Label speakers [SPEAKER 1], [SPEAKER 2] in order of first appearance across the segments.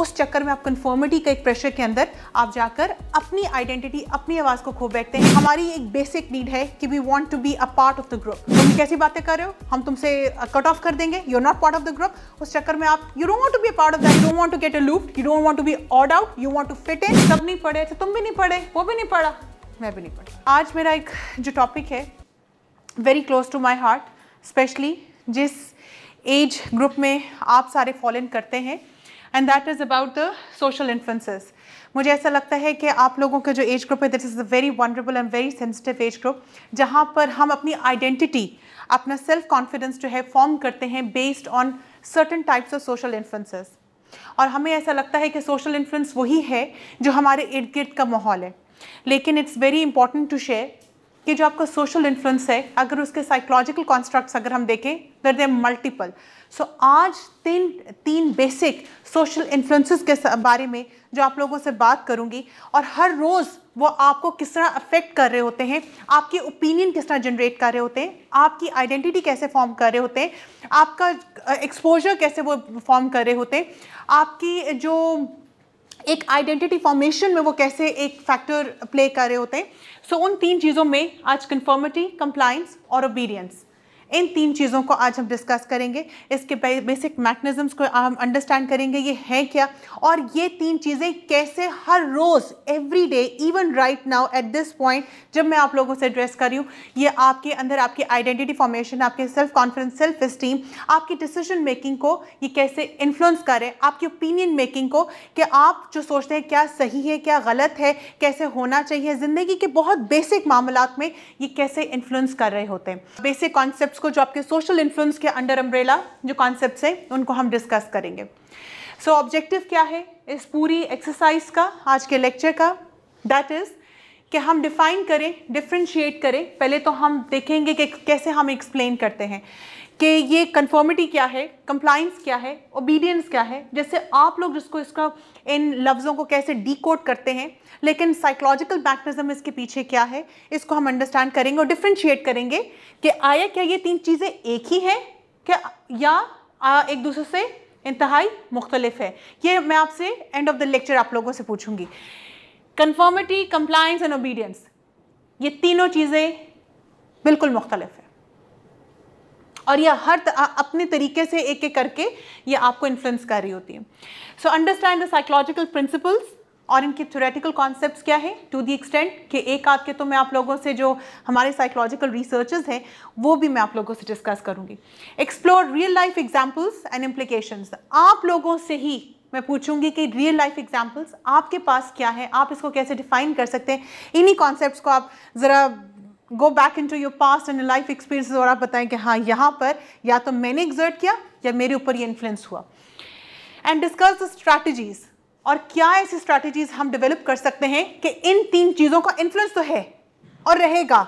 [SPEAKER 1] उस चक्कर में आप कन्फर्मिटी का एक प्रेशर के अंदर आप जाकर अपनी आइडेंटिटी अपनी आवाज़ को खो बैठते हैं हमारी एक बेसिक नीड है कि we want to be a part of the group तुम कैसी बातें कर रहे हो हम तुमसे कट uh, ऑफ कर देंगे you are not part of the group उस चक्कर में आप you don't to be part of that you don't want to get a loop you don't want to be odd out you want to fit in सब नहीं पढ़े तो तुम भी नहीं पढ़े वो भी नहीं पढ़ा मैं भी नहीं पढ़ी आज मेरा एक जो टॉपिक है very close to my heart specially जिस एज ग्रुप में आप सारे फॉलो इन करते हैं and that is about the social influences मुझे ऐसा लगता है कि आप लोगों का जो एज ग्रुप है this is a very vulnerable and very sensitive age group जहाँ पर हम अपनी आइडेंटिटी अपना सेल्फ कॉन्फिडेंस जो है फॉर्म करते हैं based on certain types of social influences और हमें ऐसा लगता है कि सोशल इन्फ्लुएंस वही है जो हमारे इर्द गिर्द का माहौल है लेकिन it's very important to share कि जो आपका सोशल इन्फ्लुएंस है अगर उसके साइकोलॉजिकल कॉन्स्ट्रक्ट्स अगर हम देखें दर दे मल्टीपल सो so, आज तीन तीन बेसिक सोशल इन्फ्लुएंसेस के बारे में जो आप लोगों से बात करूंगी और हर रोज़ वो आपको किस तरह अफेक्ट कर रहे होते हैं आपकी ओपिनियन किस तरह जनरेट कर रहे होते हैं आपकी आइडेंटिटी कैसे फॉर्म कर रहे होते हैं आपका एक्सपोजर कैसे वो फॉर्म कर रहे होते हैं आपकी जो एक आइडेंटिटी फॉर्मेशन में वो कैसे एक फैक्टर प्ले कर रहे होते हैं सो so, उन तीन चीज़ों में आज कन्फर्मिटी कंप्लाइंस और ओबीडियंस इन तीन चीज़ों को आज हम डिस्कस करेंगे इसके बेसिक मैकनिज़म्स को हम अंडरस्टैंड करेंगे ये हैं क्या और ये तीन चीज़ें कैसे हर रोज़ every day even right now at this point जब मैं आप लोगों से एड्रेस कर रही हूँ ये आपके अंदर आपकी आइडेंटिटी फॉर्मेशन आपके सेल्फ कॉन्फिडेंस सेल्फ इस्टीम आपकी डिसीजन मेकिंग को ये कैसे इन्फ्लुएंस करें आपकी ओपिनियन मेकिंग को कि आप जो सोचते हैं क्या सही है क्या गलत है कैसे होना चाहिए ज़िंदगी के बहुत बेसिक मामला में ये कैसे इन्फ्लुएंस कर रहे होते हैं बेसिक कॉन्सेप्ट को जो आपके सोशल इन्फ्लुएंस के अंडर अम्ब्रेला जो कॉन्सेप्ट्स हैं उनको हम डिस्कस करेंगे सो so, ऑब्जेक्टिव क्या है इस पूरी एक्सरसाइज का आज के लेक्चर का दैट इज़ कि हम डिफ़ाइन करें डिफ्रेंशिएट करें पहले तो हम देखेंगे कि कैसे हम एक्सप्लेन करते हैं कि ये कन्फर्मिटी क्या है कंप्लाइंस क्या है ओबीडियंस क्या है जैसे आप लोग जिसको इसका इन लफ्ज़ों को कैसे डीकोड करते हैं लेकिन साइकोलॉजिकल मैकनिज़म इसके पीछे क्या है इसको हम अंडरस्टैंड करेंगे और डिफ्रेंशिएट करेंगे कि आया क्या ये तीन चीज़ें एक ही हैं क्या या आ, एक दूसरे से इंतहाई मुख्तलिफ है ये मैं आपसे एंड ऑफ द लेक्चर आप लोगों से पूछूंगी कन्फॉर्मिटी कंप्लाइंस एंड ओबीडियंस ये तीनों चीज़ें बिल्कुल मुख्तलिफ है और यह हर अपने तरीके से एक एक करके ये आपको इन्फ्लुएंस कर रही होती है so understand the psychological principles और इनके थ्योरेटिकल कॉन्सेप्ट्स क्या है टू दी एक्सटेंट कि एक आद के तो मैं आप लोगों से जो हमारे साइकोलॉजिकल रिसर्चेज हैं वो भी मैं आप लोगों से डिस्कस करूँगी explore real life examples and implication आप लोगों से ही मैं पूछूंगी कि रियल लाइफ एग्जाम्पल्स आपके पास क्या है आप इसको कैसे डिफाइन कर सकते हैं इन्हीं कॉन्सेप्ट को आप ज़रा go back into your past and life experience और आप बताएं कि हाँ यहाँ पर या तो मैंने एग्जर्ट किया या मेरे ऊपर ये इन्फ्लुएंस हुआ एंड डिस्कस स्ट्रैटेजीज और क्या ऐसी स्ट्रैटेजीज हम डेवलप कर सकते हैं कि इन तीन चीज़ों का इन्फ्लुएंस तो है और रहेगा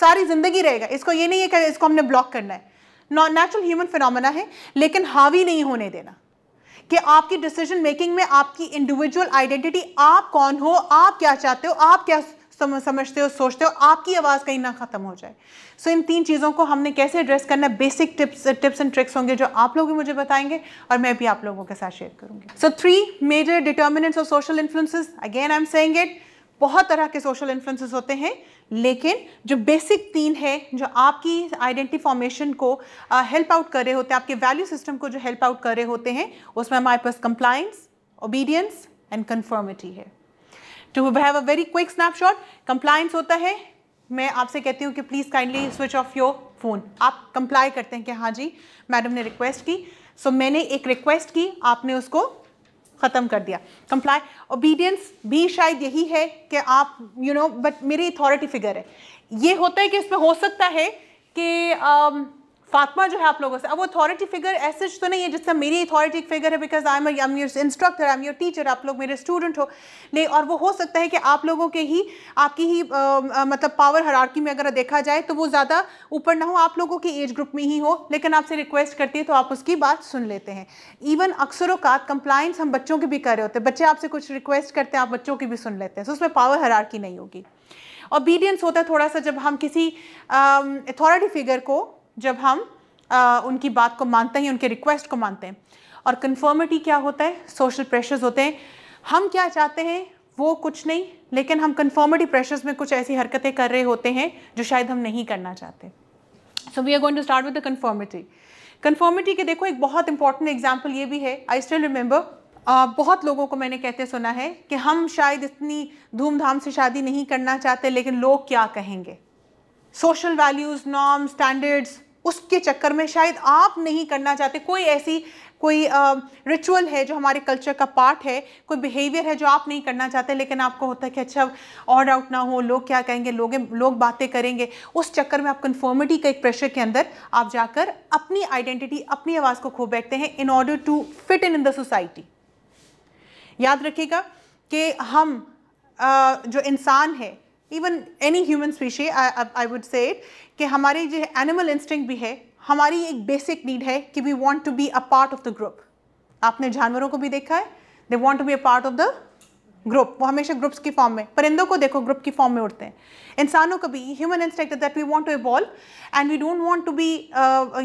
[SPEAKER 1] सारी ज़िंदगी रहेगा इसको ये नहीं है कि इसको हमने ब्लॉक करना है नॉन नेचुरल ह्यूमन फिनोमेना है लेकिन हावी नहीं होने देना कि आपकी डिसीजन मेकिंग में आपकी इंडिविजुअल आइडेंटिटी आप कौन हो आप क्या चाहते हो आप क्या समझते हो सोचते हो आपकी आवाज़ कहीं ना ख़त्म हो जाए सो so, इन तीन चीज़ों को हमने कैसे एड्रेस करना basic tips tips and tricks होंगे जो आप लोग भी मुझे बताएंगे और मैं भी आप लोगों के साथ शेयर करूँगी so three major determinants of social influences again I am saying it बहुत तरह के सोशल इन्फ्लुएंसेस होते हैं लेकिन जो बेसिक तीन है जो आपकी आइडेंटिटी फॉर्मेशन को हेल्प uh, आउट कर रहे होते हैं आपके वैल्यू सिस्टम को जो हेल्प आउट कर रहे होते हैं उसमें हमारे पास कंप्लाइंस ओबीडियंस एंड कन्फर्मिटी है to have a very quick snapshot compliance होता है मैं आपसे कहती हूँ कि please kindly switch off your phone आप कंप्लाई करते हैं कि हाँ जी मैडम ने रिक्वेस्ट की सो so, मैंने एक रिक्वेस्ट की आपने उसको ख़त्म कर दिया कंप्लाई ओबीडियंस भी शायद यही है कि आप यू नो बट मेरी अथॉरिटी फिगर है ये होता है कि इसमें हो सकता है कि um, फातमा जो है आप लोगों से अब अथॉरिटी फिगर ऐसे तो नहीं है जिससे मेरी अथॉरिटी फिगर है because I am your instructor I am your teacher आप लोग मेरे स्टूडेंट हो नहीं और वो हो सकता है कि आप लोगों के ही आपकी ही आ, आ, मतलब पावर हरारकी में अगर देखा जाए तो वो ज़्यादा ऊपर ना हो आप लोगों की एज ग्रुप में ही हो लेकिन आपसे रिक्वेस्ट करती है तो आप उसकी बात सुन लेते हैं इवन अक्सर अवकात कंप्लाइंस हम बच्चों के भी कर रहे होते हैं बच्चे आपसे कुछ रिक्वेस्ट करते हैं आप बच्चों की भी सुन लेते हैं तो उसमें पावर हरारकी नहीं होगी ओबीडियंस होता है थोड़ा सा जब हम किसी अथॉरिटी फिगर को जब हम आ, उनकी बात को मानते हैं उनके रिक्वेस्ट को मानते हैं और कन्फर्मिटी क्या होता है सोशल प्रेशर्स होते हैं हम क्या चाहते हैं वो कुछ नहीं लेकिन हम कन्फर्मिटी प्रेशर्स में कुछ ऐसी हरकतें कर रहे होते हैं जो शायद हम नहीं करना चाहते so we are going to start with the conformity conformity के देखो एक बहुत इंपॉर्टेंट एग्जाम्पल ये भी है आई स्टिल रिमेंबर बहुत लोगों को मैंने कहते सुना है कि हम शायद इतनी धूमधाम से शादी नहीं करना चाहते लेकिन लोग क्या कहेंगे सोशल वैल्यूज़ नॉर्म स्टैंडर्ड्स उसके चक्कर में शायद आप नहीं करना चाहते कोई ऐसी कोई रिचुअल uh, है जो हमारे कल्चर का पार्ट है कोई बिहेवियर है जो आप नहीं करना चाहते लेकिन आपको होता है कि अच्छा और आउट ना हो लोग क्या कहेंगे लोग लोग बातें करेंगे उस चक्कर में आप कन्फर्मिटी का एक प्रेशर के अंदर आप जाकर अपनी आइडेंटिटी अपनी आवाज़ को खो बैठते हैं in order to fit in in the society याद रखिएगा कि हम uh, जो इंसान है even any human species I would say कि हमारे जो एनिमल इंस्टिंग भी है हमारी एक बेसिक नीड है कि we want to be a part of the group आपने जानवरों को भी देखा है they want to be a part of the group वो हमेशा ग्रुप्स की फॉर्म में परिंदों को देखो ग्रुप की फॉर्म में उड़ते हैं इंसानों को भी human instinct that we want to evolve and we don't want to be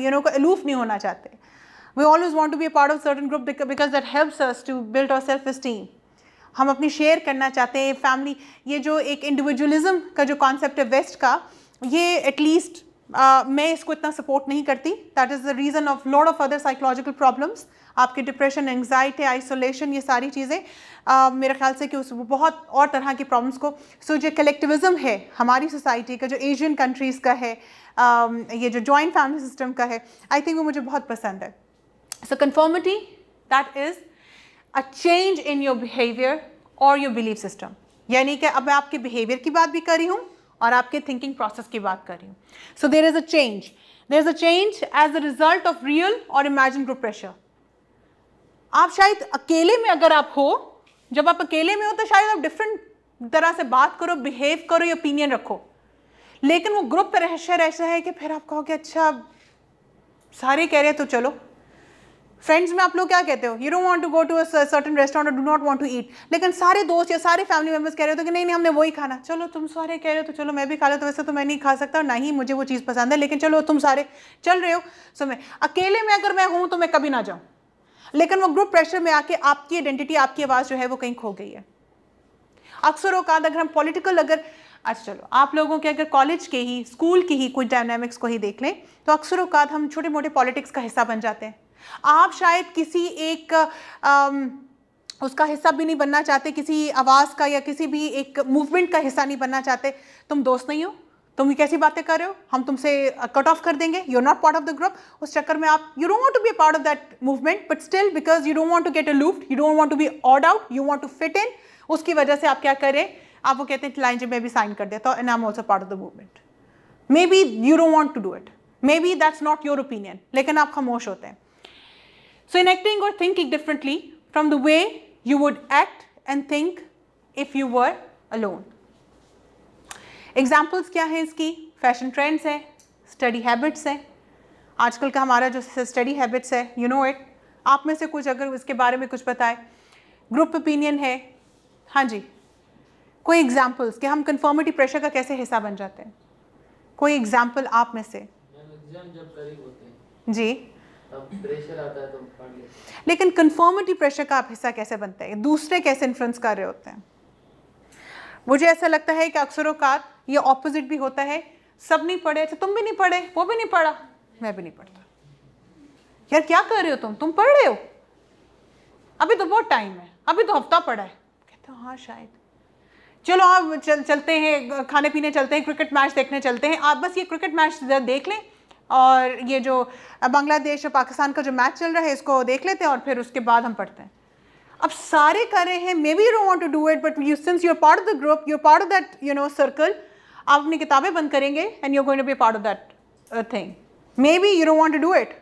[SPEAKER 1] you know aloof नहीं होना चाहते we always want to be a part of certain group because that helps us to build our self esteem हम अपनी share करना चाहते हैं family ये जो एक इंडिविजुअलिज्म का जो कॉन्सेप्ट है वेस्ट का ये एटलीस्ट Uh, मैं इसको इतना सपोर्ट नहीं करती that is the reason of lot of other psychological problems आपके डिप्रेशन एंगजाइटी आइसोलेशन ये सारी चीज़ें uh, मेरे ख्याल से कि उस बहुत और तरह की प्रॉब्लम्स को सो so, जो कलेक्टिविज़म है हमारी सोसाइटी का जो एशियन कंट्रीज़ का है uh, ये जो जॉइंट फैमिली सिस्टम का है आई थिंक वो मुझे बहुत पसंद है so conformity that is a change in your behaviour और योर बिलीफ सिस्टम यानी कि अब मैं आपके बिहेवियर की बात भी कर रही हूँ और आपके थिंकिंग प्रोसेस की बात कर रही हूँ so there is a change there is a change as a result of real और इमेजिन ग्रुप प्रेशर आप शायद अकेले में अगर आप हो जब आप अकेले में हो तो शायद आप डिफरेंट तरह से बात करो बिहेव करो या ओपिनियन रखो लेकिन वो ग्रुप प्रेशर ऐसा है कि फिर आप कि अच्छा सारे कह रहे हैं तो चलो फ्रेंड्स में आप लोग क्या कहते हो you don't want to go to a certain restaurant और do not want to eat लेकिन सारे दोस्त या सारे फैमिली मेंबर्स कह रहे हो तो कि नहीं नहीं हमने वही खाना चलो तुम सारे कह रहे हो तो चलो मैं भी खा लो तो वैसे तो मैं नहीं खा सकता ना ही मुझे वो चीज़ पसंद है लेकिन चलो तुम सारे चल रहे हो सो मैं अकेले में अगर मैं हूँ तो मैं कभी ना जाऊँ लेकिन वो ग्रुप प्रेशर में आके आपकी आइडेंटिटी आपकी आवाज़ जो है वो कहीं खो गई है अक्सर औकात अगर हम पॉलिटिकल अगर अच्छा चलो आप लोगों के अगर कॉलेज के ही स्कूल की ही कुछ डायनामिक्स को ही देख लें तो अक्सर औकात हम छोटे मोटे पॉलिटिक्स का हिस्सा बन जाते हैं आप शायद किसी एक आम, उसका हिस्सा भी नहीं बनना चाहते किसी आवाज़ का या किसी भी एक मूवमेंट का हिस्सा नहीं बनना चाहते तुम दोस्त नहीं हो तुम ये कैसी बातें कर रहे हो हम तुमसे कट ऑफ कर देंगे you are not part of the group उस चक्कर में आप you don't want to be part of that movement but still because you don't want to get aloof you don't want to be odd out you want to fit in उसकी वजह से आप क्या करें आप वो कहते हैं लाइन जब मैं भी साइन कर देता हूँ and I am also part of the movement maybe you don't want to do it maybe that's not your opinion लेकिन आप खामोश होते हैं So in acting or thinking differently from the way you would act and think if you were alone. Examples क्या है इसकी fashion trends है study habits है आजकल का हमारा जो स्टडी हैबिट्स है यू नो इट आप में से कुछ अगर इसके बारे में कुछ बताए ग्रुप ओपिनियन है हाँ जी कोई एग्जाम्पल्स कि हम कन्फर्मिटी प्रेशर का कैसे हिस्सा बन जाते हैं कोई एग्जाम्पल आप में से जब
[SPEAKER 2] जब जी तो
[SPEAKER 1] लेकिन कन्फॉर्मिटी प्रेशर का आप हिस्सा कैसे बनते हैं दूसरे कैसे इन्फ्लुएंस कर रहे होते हैं मुझे ऐसा लगता है कि अक्सर अवकात ये ऑपोजिट भी होता है सब नहीं पढ़े अच्छा तुम भी नहीं पढ़े वो भी नहीं पढ़ा मैं भी नहीं पढ़ता यार क्या कर रहे हो तुम तुम पढ़ रहे हो अभी तो बहुत टाइम है अभी तो हफ्ता पड़ा है कहते हो हाँ शायद चलो आप हाँ, चल चलते हैं खाने पीने चलते हैं क्रिकेट मैच देखने चलते हैं आप बस ये क्रिकेट मैच देख लें और ये जो बांग्लादेश और पाकिस्तान का जो मैच चल रहा है इसको देख लेते हैं और फिर उसके बाद हम पढ़ते हैं अब सारे कर रहे हैं maybe you want to do it but you since you're part of the group you're part of that you know circle आप अपनी किताबें बंद करेंगे and you going to be part of that thing maybe you want to do it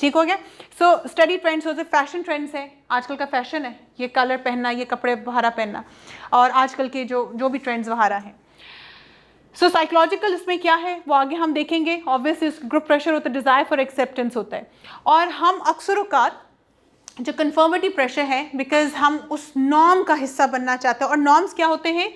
[SPEAKER 1] ठीक हो गया so study trends होते fashion trends हैं आजकल का फैशन है ये कलर पहनना ये कपड़े बाहरा पहनना और आजकल के जो जो भी ट्रेंड्स बाहरा हैं सो साइकोलॉजिकल इसमें क्या है वो आगे हम देखेंगे ऑब्वियस ग्रुप प्रेशर होता है डिज़ायर फॉर एक्सेप्टेंस होता है और हम अक्सर अवकात जो कन्फर्मेटिव प्रेशर है बिकॉज हम उस नॉर्म का हिस्सा बनना चाहते हैं और नॉर्म्स क्या होते हैं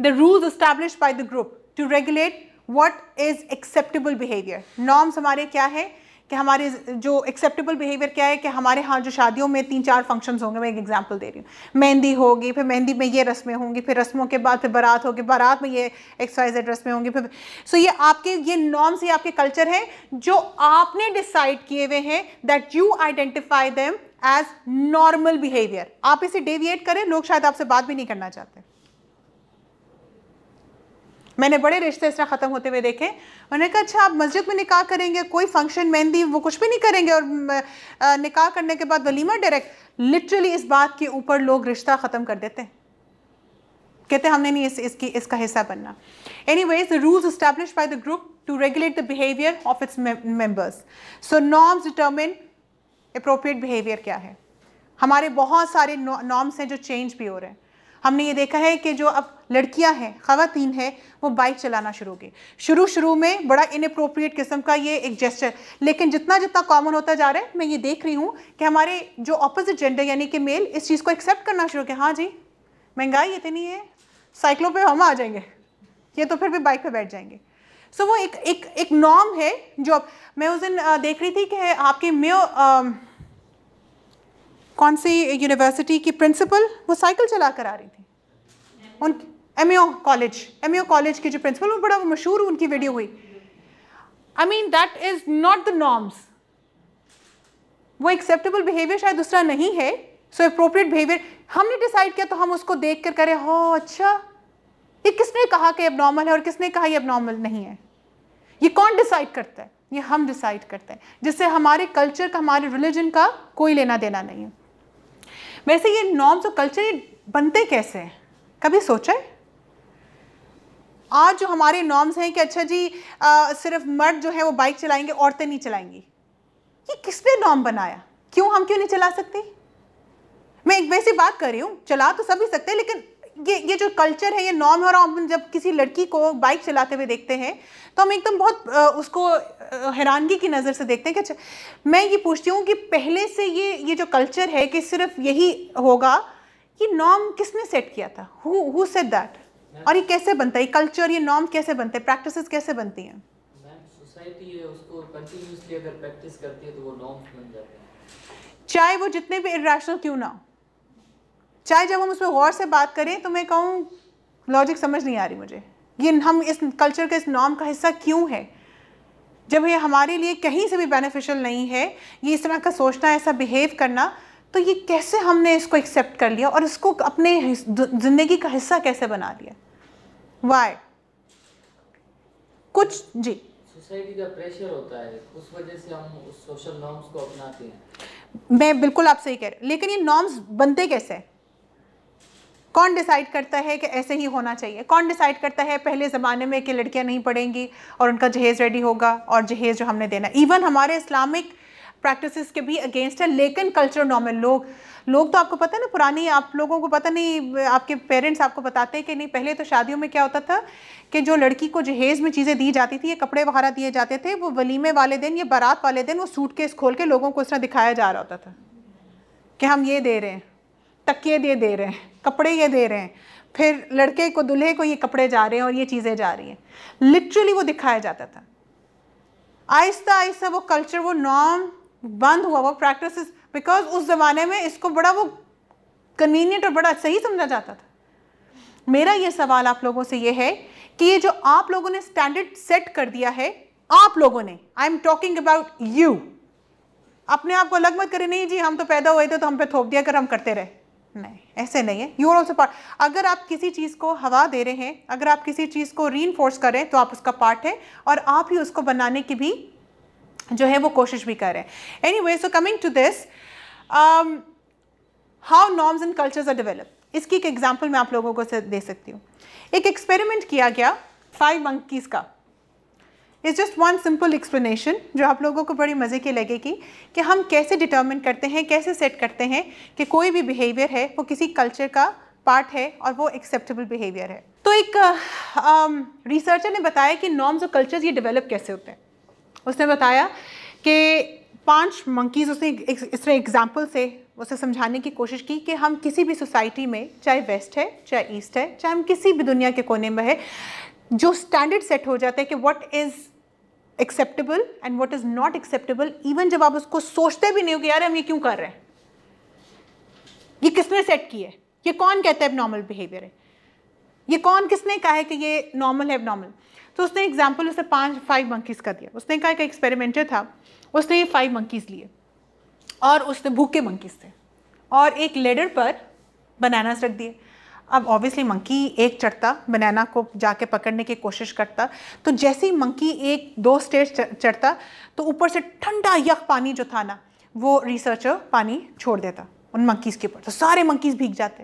[SPEAKER 1] the rules establish by the group to regulate what is acceptable behaviour norms हमारे क्या है कि हमारे जो एक्सेप्टेबल बिहेवियर क्या है कि हमारे यहाँ जो शादियों में तीन चार फंक्शन होंगे मैं एक एग्जाम्पल दे रही हूँ मेहंदी होगी फिर मेहंदी में ये रस्में होंगी फिर रस्मों के बाद फिर बारात होगी बारात में ये एक्सरसाइज रस्में होंगी फिर सो ये आपके ये नॉर्म्स ये आपके कल्चर हैं जो आपने डिसाइड किए हुए हैं that you identify them as normal behaviour आप इसे डेविएट करें लोग शायद आपसे बात भी नहीं करना चाहते मैंने बड़े रिश्ते इस तरह ख़त्म होते हुए देखे मैंने कहा अच्छा आप मस्जिद में निकाह करेंगे कोई फंक्शन मेहंदी वो कुछ भी नहीं करेंगे और निकाह करने के बाद वलीमा डायरेक्ट लिटरली इस बात के ऊपर लोग रिश्ता ख़त्म कर देते हैं कहते हमने नहीं इस, इसकी इसका हिस्सा बनना anyways the rules establish by the group to regulate the behaviour of its members so norms determine appropriate behaviour क्या है हमारे बहुत सारे नॉर्म्स हैं जो चेंज भी हो रहे हैं हमने ये देखा है कि जो अब लड़कियां हैं खातन है वो बाइक चलाना शुरू हो गई शुरू शुरू में बड़ा इनप्रोप्रिएट किस्म का ये एक जेस्चर लेकिन जितना जितना कॉमन होता जा रहा है मैं ये देख रही हूँ कि हमारे जो अपोजिट जेंडर यानी कि मेल इस चीज़ को एक्सेप्ट करना शुरू किया हाँ जी महंगाई इतनी है साइकिलों पर हम आ जाएंगे ये तो फिर भी बाइक पर बैठ जाएंगे सो so, वो एक एक एक नॉर्म है जो मैं उस दिन देख रही थी कि आपके मे कौन सी यूनिवर्सिटी की प्रिंसिपल वो साइकिल चला कर आ रही थी उन एम कॉलेज एम कॉलेज की जो प्रिंसिपल वो बड़ा मशहूर उनकी वीडियो हुई I mean that is not the norms वो एक्सेप्टेबल बिहेवियर शायद दूसरा नहीं है सो अप्रोप्रिएट बिहेवियर हमने डिसाइड किया तो हम उसको देख कर करें हो हाँ, अच्छा ये किसने कहा कि अब नॉर्मल है और किसने कहा ये अब नॉर्मल नहीं है ये कौन डिसाइड करता है ये हम डिसाइड करते हैं जिससे हमारे कल्चर का हमारे रिलीजन का कोई लेना देना नहीं है वैसे ये नॉर्म्स और कल्चर ये बनते कैसे हैं कभी सोचा है आज जो हमारे नॉर्म्स हैं कि अच्छा जी आ, सिर्फ मर्द जो है वो बाइक चलाएंगे औरतें नहीं चलाएंगी ये किसने नॉर्म बनाया क्यों हम क्यों नहीं चला सकते मैं एक वैसी बात कर रही हूँ चला तो सभी सकते हैं लेकिन ये ये जो कल्चर है ये नॉर्म है और हम जब किसी लड़की को बाइक चलाते हुए देखते हैं तो हम एकदम बहुत उसको हैरानगी की नज़र से देखते हैं कि अच्छा मैं ये पूछती हूँ कि पहले से ये ये जो कल्चर है कि सिर्फ यही होगा ये नॉर्म किसने सेट किया था हु सेट दैट और ये कैसे बनता है ये कल्चर ये नॉर्म कैसे बनते हैं प्रैक्टिस कैसे बनती तो हैं चाहे वो जितने भी इरेशनल क्यों ना हो चाहे जब हम उस पर गौर से बात करें तो मैं कहूँ लॉजिक समझ नहीं आ रही मुझे ये हम इस कल्चर के इस नॉम का हिस्सा क्यों है जब ये हमारे लिए कहीं से भी बेनिफिशियल नहीं है ये इस तरह का सोचना ऐसा बिहेव करना तो ये कैसे हमने इसको एक्सेप्ट कर लिया और इसको अपने ज़िंदगी का हिस्सा कैसे बना लिया वाई कुछ जी
[SPEAKER 2] सोसाइटी का प्रेशर होता है उस वजह से हम सोशल नॉर्म्स को अपनाते हैं
[SPEAKER 1] मैं बिल्कुल आप सही कह रही लेकिन ये नॉर्म्स बनते कैसे हैं कौन डिसाइड करता है कि ऐसे ही होना चाहिए कौन डिसाइड करता है पहले ज़माने में कि लड़कियां नहीं पढ़ेंगी और उनका जहेज़ रेडी होगा और जहेज़ जो हमने देना इवन हमारे इस्लामिक प्रैक्टिसेस के भी अगेंस्ट है लेकिन कल्चर नॉर्मल लोग लोग तो आपको पता है ना पुरानी आप लोगों को पता नहीं आपके पेरेंट्स आपको बताते हैं कि नहीं पहले तो शादियों में क्या होता था कि जो लड़की को जहेज़ में चीज़ें दी जाती थी ये कपड़े वगैरह दिए जाते थे वो वलीमे वाले दिन या बारात वाले दिन वो सूट केस खोल के लोगों को उस तरह दिखाया जा रहा होता था कि हम ये दे रहे हैं तकिए दे दे रहे हैं कपड़े ये दे रहे हैं फिर लड़के को दूल्हे को ये कपड़े जा रहे हैं और ये चीज़ें जा रही हैं लिटरली वो दिखाया जाता था आहिस्ता आहिस्ता वो कल्चर वो नॉर्म बंद हुआ वो प्रैक्टिस बिकॉज उस ज़माने में इसको बड़ा वो कन्वीनियंट और बड़ा सही समझा जाता था मेरा ये सवाल आप लोगों से ये है कि ये जो आप लोगों ने स्टैंडर्ड सेट कर दिया है आप लोगों ने I am talking about you अपने आप को अलग मत करें नहीं जी हम तो पैदा हुए थे तो हम पे थोप दिया कर हम करते रहे नहीं ऐसे नहीं है यू आर ऑल्सो पार्ट अगर आप किसी चीज़ को हवा दे रहे हैं अगर आप किसी चीज़ को री करें तो आप उसका पार्ट है और आप ही उसको बनाने की भी जो है वो कोशिश भी कर रहे हैं anyway so coming to this how norms and cultures are develop इसकी एक एग्जाम्पल मैं आप लोगों को दे सकती हूँ एक एक्सपेरिमेंट किया गया फाइव मंकीज़ का is just one simple explanation जो आप लोगों को बड़ी मज़े की लगेगी कि हम कैसे डिटर्मिन करते हैं कैसे सेट करते हैं कि कोई भी बिहेवियर है वो किसी कल्चर का पार्ट है और वो एक्सेप्टेबल बिहेवियर है तो एक रिसर्चर uh, um, ने बताया कि नॉर्म्स और कल्चर्स ये डेवलप कैसे होते हैं उसने बताया कि पांच मंकीज़ उसने इस तरह एग्जाम्पल से उसे समझाने की कोशिश की कि हम किसी भी सोसाइटी में चाहे वेस्ट है चाहे ईस्ट है चाहे हम किसी भी दुनिया के कोने में है जो स्टैंडर्ड सेट हो जाता है कि what is acceptable and what is not acceptable even जब आप उसको सोचते भी नहीं हो कि यार हम ये क्यों कर रहे हैं ये किसने सेट की है ये कौन कहता है नॉर्मल बिहेवियर है ये कौन किसने कहा है कि ये नॉर्मल है नॉर्मल तो उसने एग्जाम्पल उसे पाँच फाइव मंकीज़ का दिया उसने कहा कि एक्सपेरिमेंटर था उसने ये फाइव मंकीज़ लिए और उसने भूखे मंकीज़ थे और एक लेडर पर बनानास रख दिए अब ऑब्वियसली मंकी एक चढ़ता बनाना को जाके पकड़ने की कोशिश करता तो जैसे ही मंकी एक दो स्टेज चढ़ता तो ऊपर से ठंडा यक पानी जो था ना वो रिसर्चर पानी छोड़ देता उन मंकीज़ के ऊपर तो सारे मंकीज़ भीग जाते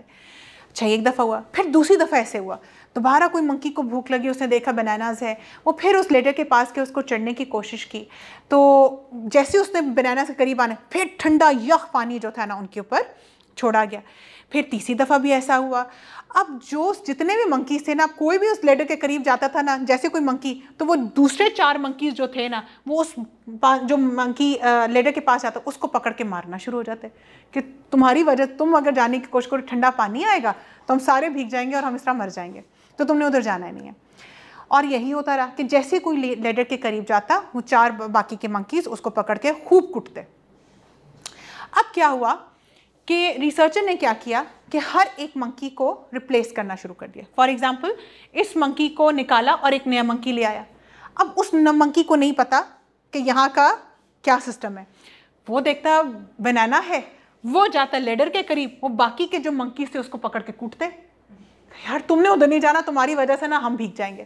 [SPEAKER 1] अच्छा एक दफ़ा हुआ फिर दूसरी दफ़ा ऐसे हुआ दोबारा कोई मंकी को भूख लगी उसने देखा बनानाज है वो फिर उस लेटर के पास के उसको चढ़ने की कोशिश की तो जैसे उसने बनाना से करीब आना फिर ठंडा यख पानी जो था ना उनके ऊपर छोड़ा गया फिर तीसरी दफ़ा भी ऐसा हुआ अब जो जितने भी मंकीज थे ना कोई भी उस लेडर के करीब जाता था ना जैसे कोई मंकी तो वो दूसरे चार मंकीज जो थे ना वो उस जो मंकी लेडर के पास जाता उसको पकड़ के मारना शुरू हो जाते कि तुम्हारी वजह तुम अगर जाने की कोशिश करो ठंडा पानी आएगा तो हम सारे भीग जाएंगे और हम इस तरह मर जाएंगे तो तुमने उधर जाना ही नहीं है और यही होता रहा कि जैसे कोई लेडर के करीब जाता वो चार बाकी के मंकीज उसको पकड़ के खूब कुटते अब क्या हुआ कि रिसर्चर ने क्या किया कि हर एक मंकी को रिप्लेस करना शुरू कर दिया फॉर एग्जाम्पल इस मंकी को निकाला और एक नया मंकी ले आया अब उस मंकी को नहीं पता कि यहाँ का क्या सिस्टम है वो देखता बनाना है वो जाता लेडर के करीब वो बाकी के जो मंकी थे उसको पकड़ के कूटते यार तुमने उधर नहीं जाना तुम्हारी वजह से ना हम भीग जाएंगे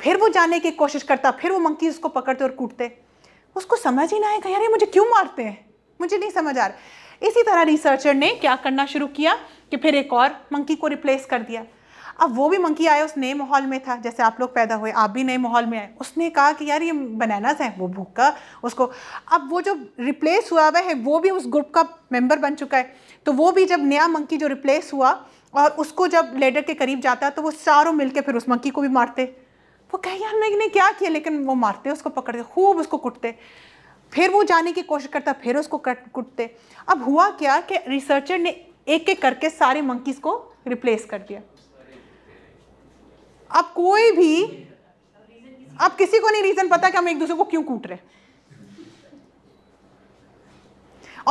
[SPEAKER 1] फिर वो जाने की कोशिश करता फिर वो मंकी उसको पकड़ते और कूटते उसको समझ ही ना आएगा यार ये मुझे क्यों मारते हैं मुझे नहीं समझ आ रहा इसी तरह रिसर्चर ने क्या करना शुरू किया कि फिर एक और मंकी को रिप्लेस कर दिया अब वो भी मंकी आया उस नए माहौल में था जैसे आप लोग पैदा हुए आप भी नए माहौल में आए उसने कहा कि यार ये बनानास है वो भूखा उसको अब वो जो रिप्लेस हुआ हुआ है वो भी उस ग्रुप का मेंबर बन चुका है तो वो भी जब नया मंकी जो रिप्लेस हुआ और उसको जब लेडर के करीब जाता तो वो चारों मिलके फिर उस मंकी को भी मारते वो कहे यार मैंने क्या किया लेकिन वो मारते उसको पकड़ के खूब उसको कुटते फिर वो जाने की कोशिश करता फिर उसको कट कुटते अब हुआ क्या कि रिसर्चर ने एक एक करके सारे मंकीज़ को रिप्लेस कर दिया अब कोई भी अब किसी को नहीं रीज़न पता कि हम एक दूसरे को क्यों कूट रहे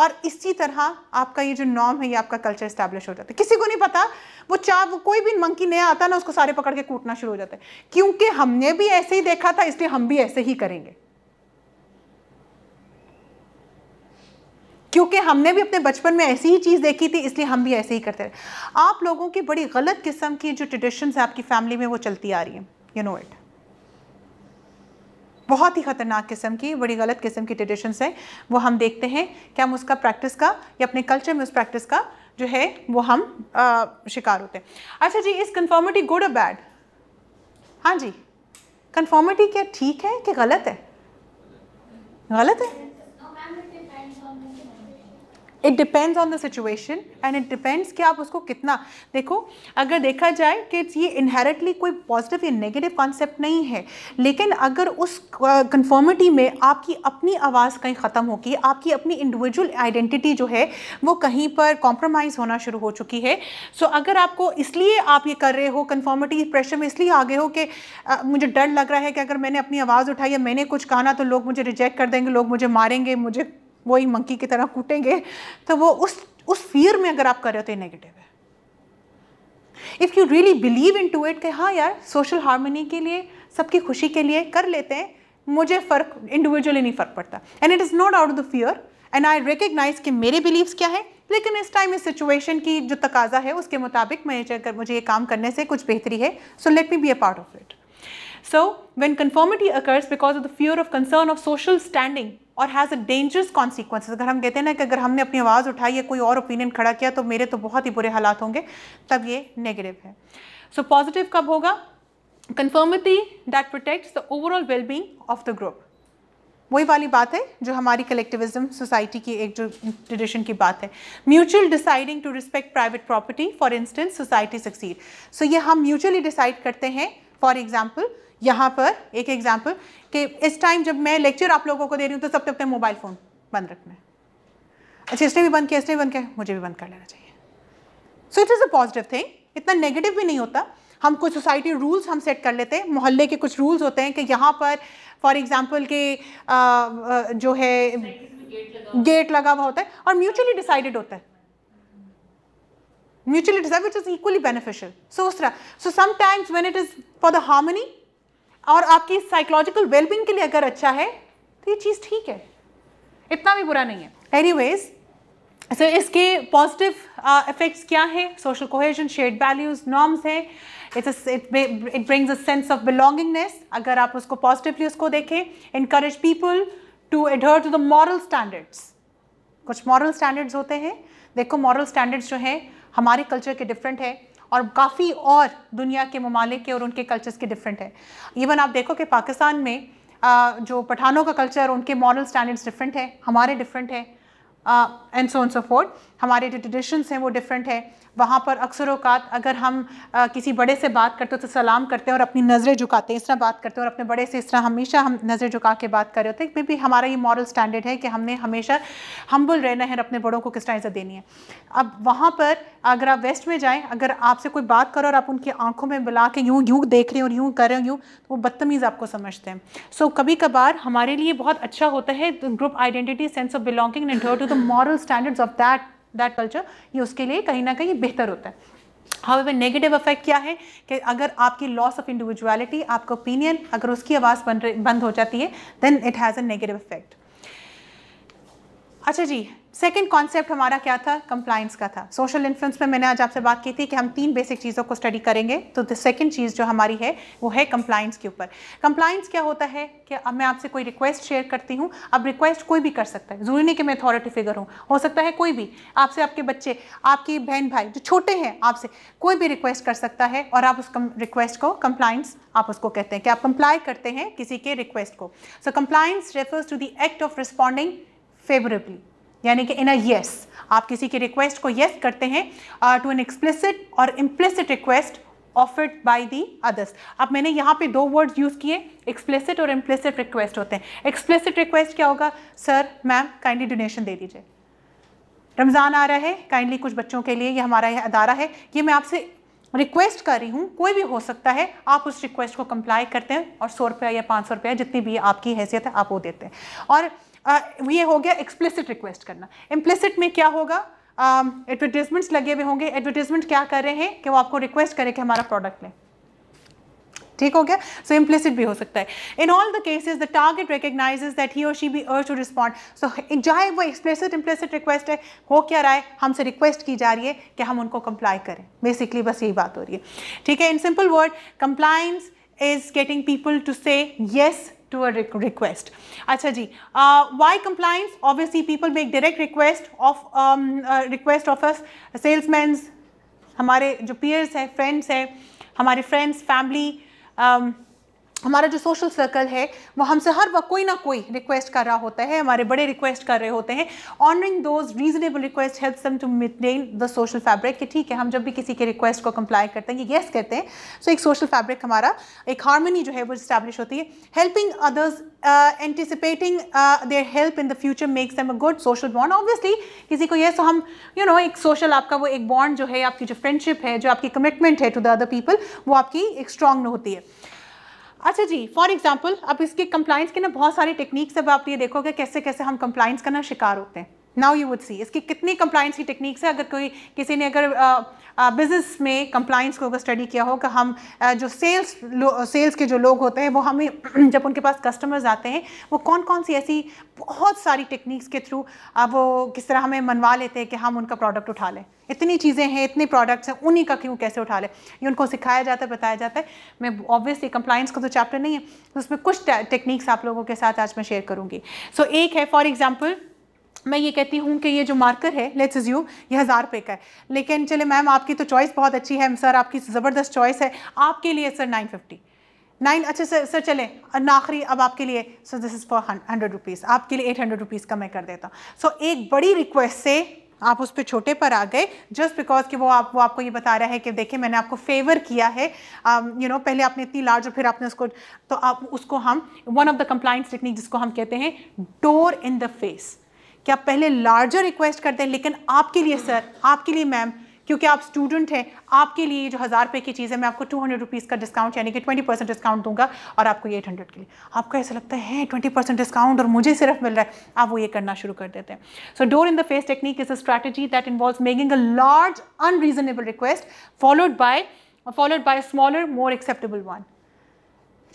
[SPEAKER 1] और इसी तरह आपका ये जो नॉर्म है ये आपका कल्चर स्टैब्लिश हो जाता है किसी को नहीं पता वो चाह वो कोई भी मंकी नया आता ना उसको सारे पकड़ के कूटना शुरू हो जाता है क्योंकि हमने भी ऐसे ही देखा था इसलिए हम भी ऐसे ही करेंगे क्योंकि हमने भी अपने बचपन में ऐसी ही चीज़ देखी थी इसलिए हम भी ऐसे ही करते रहे आप लोगों की बड़ी गलत किस्म की जो ट्रेडिशंस है आपकी फैमिली में वो चलती आ रही है यू नो इट बहुत ही ख़तरनाक किस्म की बड़ी गलत किस्म की ट्रेडिशंस है वो हम देखते हैं कि हम उसका प्रैक्टिस का या अपने कल्चर में उस प्रैक्टिस का जो है वो हम आ, शिकार होते हैं अच्छा जी इस कन्फॉर्मिटी गुड और बैड हाँ जी कन्फॉर्मिटी क्या ठीक है कि गलत है गलत है it depends on the situation and it depends कि आप उसको कितना देखो अगर देखा जाए कि ये इनहेरिटली कोई पॉजिटिव या नेगेटिव कॉन्सेप्ट नहीं है लेकिन अगर उस कन्फर्मिटी uh, में आपकी अपनी आवाज़ कहीं ख़त्म होगी आपकी अपनी इंडिविजुअल आइडेंटिटी जो है वो कहीं पर कॉम्प्रोमाइज़ होना शुरू हो चुकी है सो so, अगर आपको इसलिए आप ये कर रहे हो कन्फर्मिटी प्रेशर में इसलिए आगे हो कि uh, मुझे डर लग रहा है कि अगर मैंने अपनी आवाज़ उठाई या मैंने कुछ कहा ना तो लोग मुझे रिजेक्ट कर देंगे लोग मुझे मारेंगे मुझे वही मंकी की तरह कूटेंगे तो वो उस उस फियर में अगर आप कर रहे हो तो ये नेगेटिव है if you really believe into it कि हाँ यार सोशल हारमोनी के लिए सबकी खुशी के लिए कर लेते हैं मुझे फ़र्क इंडिविजुअली नहीं फ़र्क पड़ता and it is not out of the fear and I recognise कि मेरे बिलीव्स क्या है लेकिन इस टाइम इस सिचुएशन की जो तकाजा है उसके मुताबिक मैं मुझे ये काम करने से कुछ बेहतरी है so let me be a part of it so when conformity occurs because of the fear of concern of social standing और हैज़ अ डेंजरस कॉन्सिक्वेंस अगर हम कहते हैं ना कि अगर हमने अपनी आवाज़ उठाई या कोई और ओपिनियन खड़ा किया तो मेरे तो बहुत ही बुरे हालात होंगे तब ये नेगेटिव है सो so, पॉजिटिव कब होगा conformity that protects the overall wellbeing of the group वही वाली बात है जो हमारी कलेक्टिविज्म सोसाइटी की एक जो ट्रेडिशन की बात है mutual deciding to respect private property for instance society succeed so ये हम म्यूचुअली डिसाइड करते हैं फॉर एग्जाम्पल यहाँ पर एक एग्जाम्पल कि इस टाइम जब मैं लेक्चर आप लोगों को दे रही हूँ तो सबसे अपने मोबाइल फ़ोन बंद रखना है अच्छा इसने भी बंद किया इसने भी बंद किया मुझे भी बंद कर लेना चाहिए so it is a positive thing इतना नेगेटिव भी नहीं होता हम कुछ सोसाइटी रूल्स हम सेट कर लेते हैं मोहल्ले के कुछ रूल्स होते हैं कि यहाँ पर फॉर एग्ज़ाम्पल के आ, आ, जो है गेट लगा हुआ होता है और म्यूचुअली डिसाइडेड होता है mutually is equally beneficial so उस तरह so sometimes when it is for the harmony और आपकी साइकोलॉजिकल वेलबिंग के लिए अगर अच्छा है तो ये चीज़ ठीक है इतना भी बुरा नहीं है वेज सो इसके पॉजिटिव इफेक्ट्स uh, क्या हैं social cohesion shared values norms हैं it's it brings a sense of belongingness अगर आप उसको पॉजिटिवली उसको देखें encourage people to adhere to the moral standards कुछ मॉरल स्टैंडर्ड्स होते हैं देखो मॉरल स्टैंडर्ड्स जो हैं हमारे कल्चर के डिफरेंट है और काफ़ी और दुनिया के ममालिक के और उनके कल्चर्स के डिफरेंट है इवन आप देखो कि पाकिस्तान में जो पठानों का कल्चर उनके मॉरल स्टैंडर्ड्स डिफरेंट है हमारे डिफरेंट है and so and so forth हमारे जो ट्रेडिशंस हैं वो डिफरेंट है वहाँ पर अक्सर अवकात अगर हम आ, किसी बड़े से बात करते हो तो सलाम करते हैं और अपनी नज़रें झुकाते हैं इस तरह बात करते हैं और अपने बड़े से इस तरह हमेशा हम नज़रें झुका के बात कर रहे होते हैं फिर भी हमारा ये मॉरल स्टैंडर्ड है कि हमने हमेशा हम्बुल रहना है और अपने बड़ों को किस तरह इज़्ज़त देनी है अब वहाँ पर अगर आप वेस्ट में जाएँ अगर आपसे कोई बात करो और आप उनकी आंखों में बुला के यूँ यूँ देख रहे हो और यूँ कर रहे हो यूँ तो वो बदतमीज़ आपको समझते हैं सो कभी कभार हमारे लिए बहुत अच्छा होता है group identity sense of belonging and to the moral standards of that that culture ये उसके लिए कहीं ना कहीं बेहतर होता है हाउ नेगेटिव इफेक्ट क्या है कि अगर आपकी लॉस ऑफ इंडिविजुअलिटी आपका ओपिनियन अगर उसकी आवाज़ बन बंद हो जाती है then it has a negative effect अच्छा जी सेकेंड कॉन्सेप्ट हमारा क्या था कंप्लाइंस का था सोशल इन्फ्लुएंस में मैंने आज आपसे बात की थी कि हम तीन बेसिक चीज़ों को स्टडी करेंगे तो द सेकेंड चीज़ जो हमारी है वो है कंप्लाइंस के ऊपर कंप्लाइंस क्या होता है कि अब मैं आपसे कोई रिक्वेस्ट शेयर करती हूँ अब रिक्वेस्ट कोई भी कर सकता है जरूरी नहीं कि मैं अथॉरिटी फिगर हूँ हो सकता है कोई भी आपसे आपके बच्चे आपकी बहन भाई जो छोटे हैं आपसे कोई भी रिक्वेस्ट कर सकता है और आप उस रिक्वेस्ट को कंप्लाइंस आप उसको कहते हैं कि आप कंप्लाई करते हैं किसी के रिक्वेस्ट को so compliance refers to the act of responding favourably यानी कि इन अ येस आप किसी की रिक्वेस्ट को येस करते हैं टू एन एक्सप्लिसिट और implicit request offered by the others अब मैंने यहाँ पे दो वर्ड्स यूज़ किए एक्सप्लिसिट और इम्प्लिसिट रिक्वेस्ट होते हैं एक्सप्लिसिट रिक्वेस्ट क्या होगा सर मैम काइंडली डोनेशन दे दीजिए रमज़ान आ रहा है काइंडली कुछ बच्चों के लिए ये हमारा यह अदारा है ये मैं आपसे रिक्वेस्ट कर रही हूँ कोई भी हो सकता है आप उस रिक्वेस्ट को कंप्लाई करते हैं और सौ रुपया या पाँच सौ रुपया जितनी भी आपकी हैसियत है आप वो देते हैं और ये हो गया एक्सप्लिसिट रिक्वेस्ट करना इम्प्लिसिट में क्या होगा एडवर्टीजमेंट्स um, uh, लगे हुए होंगे एडवर्टीजमेंट क्या कर रहे हैं कि वो आपको रिक्वेस्ट करें कि हमारा प्रोडक्ट लें ठीक हो गया सो इम्प्लिसिट भी हो सकता है in all the cases the target recognises that he or she be urged to respond so चाहे वो एक्सप्लिसिट इम्प्लिसिट रिक्वेस्ट है हो क्या रहा है हमसे रिक्वेस्ट की जा रही है कि हम उनको कंप्लाई करें बेसिकली बस यही बात हो रही है ठीक है in simple word compliance is getting people to say yes to a request. Acha ji, uh, why compliance? Obviously, people make direct request of um, uh, request of us, salesmen, हमारे जो peers हैं, friends हैं, हमारे friends, family, um, हमारा जो social circle है वो हमसे हर वक्त कोई ना कोई रिक्वेस्ट कर रहा होता है हमारे बड़े रिक्वेस्ट कर रहे होते हैं honouring those reasonable request help them to maintain the social fabric कि ठीक है हम जब भी किसी के रिक्वेस्ट को कंप्लाई करते हैं येस कहते हैं सो एक सोशल फैब्रिक हमारा एक हारमोनी जो है वो इस्टेब्लिश होती है helping others anticipating their help in the future makes them a good social bond obviously किसी को ये सो तो हम यू नो एक सोशल आपका वो एक बॉन्ड जो है आपकी जो फ्रेंडशिप है जो आपकी कमिटमेंट है टू द अदर पीपल वो आपकी एक स्ट्रांग होती है अच्छा जी फॉर एग्जाम्पल अब इसके कंप्लाइंस के ना बहुत सारे टेक्निक्स अब आप ये देखोगे कैसे कैसे हम कंप्लाइंस का ना शिकार होते हैं नाउ यू वुड सी इसकी कितनी कंप्लाइंस की टेक्निक्स है अगर कोई किसी ने अगर बिजनेस में कंप्लाइंस को अगर स्टडी किया हो कि हम आ, जो सेल्स सेल्स के जो लोग होते हैं वो हमें जब उनके पास कस्टमर्स आते हैं वो कौन कौन सी ऐसी बहुत सारी टेक्निक्स के थ्रू वो किस तरह हमें मनवा लेते हैं कि हम उनका प्रोडक्ट उठा लें इतनी चीज़ें हैं इतने प्रोडक्ट्स हैं उन्हीं का क्यों कैसे उठा लें ये उनको सिखाया जाता है बताया जाता है मैं ऑब्वियसली कंप्लाइंस का तो चैप्टर नहीं है तो उसमें कुछ टेक्निक्स आप लोगों के साथ आज मैं शेयर करूँगी सो so, एक है फॉर एग्ज़ाम्पल मैं ये कहती हूँ कि ये जो मार्कर है लेट्स यू ये हज़ार रुपये का है लेकिन चले मैम आपकी तो चॉइस बहुत अच्छी है सर आपकी ज़बरदस्त चॉइस है आपके लिए सर नाइन फिफ्टी नाइन अच्छा सर सर चले आखिरी अब आपके लिए sir this is for hundred rupees आपके लिए एट हंड्रेड रुपीज़ का मैं कर देता हूँ सो so, एक बड़ी रिक्वेस्ट से आप उस पर छोटे पर आ गए जस्ट बिकॉज कि वो आप वो आपको ये बता रहा है कि देखिए मैंने आपको फेवर किया है यू um, नो पहले आपने इतनी लार्ज और फिर आपने उसको तो आप उसको हम one of the compliance technique जिसको हम कहते हैं डोर इन द फेस कि आप पहले लार्जर रिक्वेस्ट करते हैं लेकिन आपके लिए सर आपके लिए मैम क्योंकि आप स्टूडेंट हैं आपके लिए जो हज़ार रुपये की चीज़ है मैं आपको टू हंड्रेड रुपीज़ का डिस्काउंट यानी कि ट्वेंटी परसेंट डिस्काउंट दूंगा और आपको एट हंड्रेड के लिए आपको ऐसा लगता है ट्वेंटी परसेंट डिस्काउंट और मुझे सिर्फ मिल रहा है आप वो ये करना शुरू कर देते हैं so door in the face technique is a strategy that involve making a large unreasonable request followed by followed by smaller more acceptable one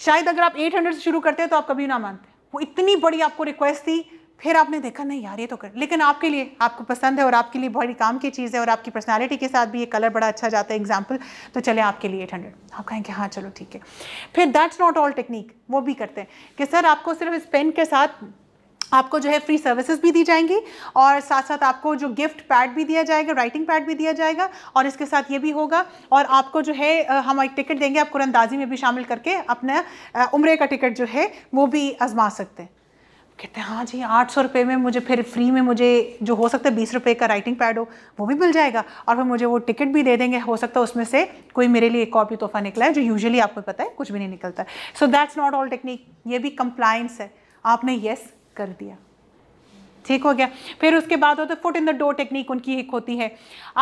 [SPEAKER 1] शायद अगर आप एट हंड्रेड से शुरू करते हैं तो आप कभी ना मानते वो इतनी बड़ी आपको रिक्वेस्ट थी फिर आपने देखा नहीं यार ये तो कर लेकिन आपके लिए आपको पसंद है और आपके लिए बड़ी काम की चीज़ है और आपकी पर्सनालिटी के साथ भी ये कलर बड़ा अच्छा जाता है एग्जाम्पल तो चले आपके लिए एट हंड्रेड आप कहेंगे हाँ चलो ठीक है फिर दैट्स नॉट ऑल टेक्निक वो भी करते हैं कि सर आपको सिर्फ इस पेन के साथ आपको जो है फ्री सर्विसेज भी दी जाएंगी और साथ साथ आपको जो गिफ्ट पैड भी दिया जाएगा राइटिंग पैड भी दिया जाएगा और इसके साथ ये भी होगा और आपको जो है हम एक टिकट देंगे आप कुरंदाजी में भी शामिल करके अपना उम्र का टिकट जो है वो भी आजमा सकते हैं कहते हैं हाँ जी आठ सौ रुपये में मुझे फिर फ्री में मुझे जो हो सकता है बीस रुपये का राइटिंग पैड हो वो भी मिल जाएगा और फिर मुझे वो टिकट भी दे देंगे हो सकता है उसमें से कोई मेरे लिए एक कॉपी तोहफा निकला है जो यूजुअली आपको पता है कुछ भी नहीं निकलता है so that's not all technique ये भी कंप्लाइंस है आपने येस कर दिया ठीक हो गया फिर उसके बाद होता है foot in the door technique उनकी एक होती है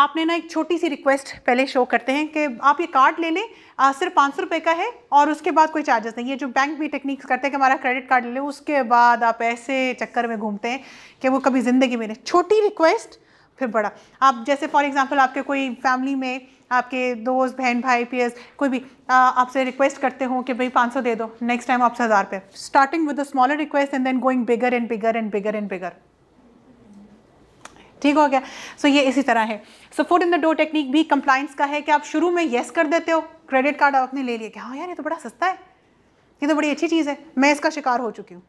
[SPEAKER 1] आपने ना एक छोटी सी रिक्वेस्ट पहले शो करते हैं कि आप ये कार्ड ले लें आ, सिर्फ पाँच सौ रुपये का है और उसके बाद कोई चार्जेस नहीं है जो बैंक भी टेक्निक्स करते हैं कि हमारा क्रेडिट कार्ड ले उसके बाद आप ऐसे चक्कर में घूमते हैं कि वो कभी ज़िंदगी में नहीं छोटी रिक्वेस्ट फिर बड़ा आप जैसे फॉर एग्ज़ाम्पल आपके कोई फैमिली में आपके दोस्त बहन भाई पियर्स कोई भी आपसे रिक्वेस्ट करते हो कि भाई पाँच दे दो नेक्स्ट टाइम आपसे हज़ार रुपये starting with a smaller request and then going bigger and bigger and bigger and bigger ठीक हो गया सो so, ये इसी तरह है so foot in the door technique भी कंप्लाइंस का है कि आप शुरू में येस कर देते हो क्रेडिट कार्ड आपने ले लिया कि हाँ यार ये तो बड़ा सस्ता है ये तो बड़ी अच्छी चीज़ है मैं इसका शिकार हो चुकी हूँ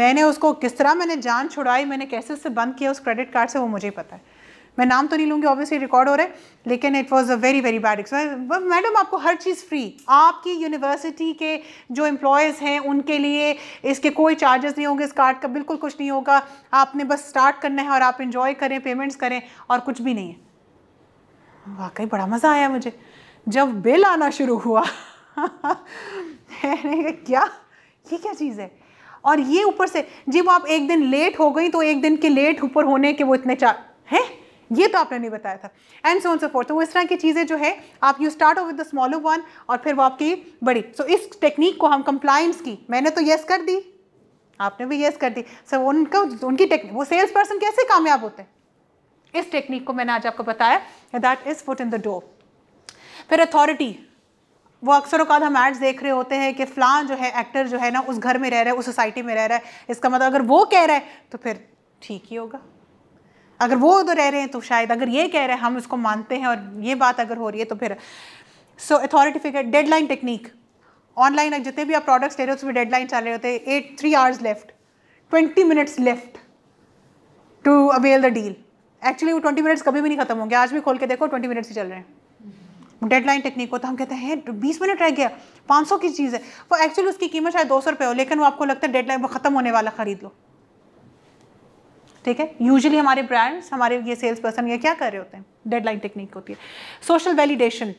[SPEAKER 1] मैंने उसको किस तरह मैंने जान छुड़ाई मैंने कैसे उससे बंद किया उस क्रेडिट कार्ड से वो मुझे ही पता है मैं नाम तो नहीं लूँगी ऑब्वियसली रिकॉर्ड हो रहा है लेकिन it was a very very bad experience madam आपको हर चीज़ फ्री आपकी यूनिवर्सिटी के जो एम्प्लॉयज़ हैं उनके लिए इसके कोई चार्जेस नहीं होंगे इस कार्ड का बिल्कुल कुछ नहीं होगा आपने बस स्टार्ट करना है और आप इन्जॉय करें पेमेंट्स करें और कुछ भी नहीं है वाकई बड़ा मज़ा आया मुझे जब बिल आना शुरू हुआ क्या ये क्या चीज़ है और ये ऊपर से जी वो आप एक दिन लेट हो गई तो एक दिन के लेट ऊपर होने के वो इतने चार हैं ये तो आपने नहीं बताया था and so on so forth तो इस तरह की चीज़ें जो है आप you start with the smaller one और फिर वो आपकी बड़ी सो so, इस टेक्निक को हम कंप्लाइंस की मैंने तो येस कर दी आपने भी येस कर दी सर so, उनका उनकी टेक्निक वो सेल्स पर्सन कैसे कामयाब होते हैं इस टेक्निक को मैंने आज आपको बताया that is foot in the door फिर अथॉरिटी वो अक्सर अवकात हम एड्स देख रहे होते हैं कि फ्लान जो है एक्टर जो है ना उस घर में रह रहा है उस सोसाइटी में रह रहा है इसका मतलब अगर वो कह रहा है तो फिर ठीक ही होगा अगर वो उधर रह रहे हैं तो शायद अगर ये कह रहे हैं हम उसको मानते हैं और ये बात अगर हो रही है तो फिर so authority figure deadline technique online जितने भी आप प्रोडक्ट्स ले रहे हो उसमें डेडलाइन चल रहे होते हैं eight three hours left twenty minutes left to avail the deal actually वो ट्वेंटी मिनट्स कभी भी नहीं खत्म होंगे आज भी खोल के देखो ट्वेंटी मिनट्स ही चल रहे हैं डेडलाइन टेक्निक को तो हम कहते हैं बीस मिनट रह गया पाँच सौ की चीज़ है वो एक्चुअली उसकी कीमत शायद दो सौ रुपये हो लेकिन वो आपको लगता है डेडलाइन वो ख़त्म होने वाला ख़रीद लो ठीक है यूजुअली हमारे ब्रांड्स हमारे ये सेल्स पर्सन ये क्या कर रहे होते हैं डेडलाइन टेक्निक होती है social validation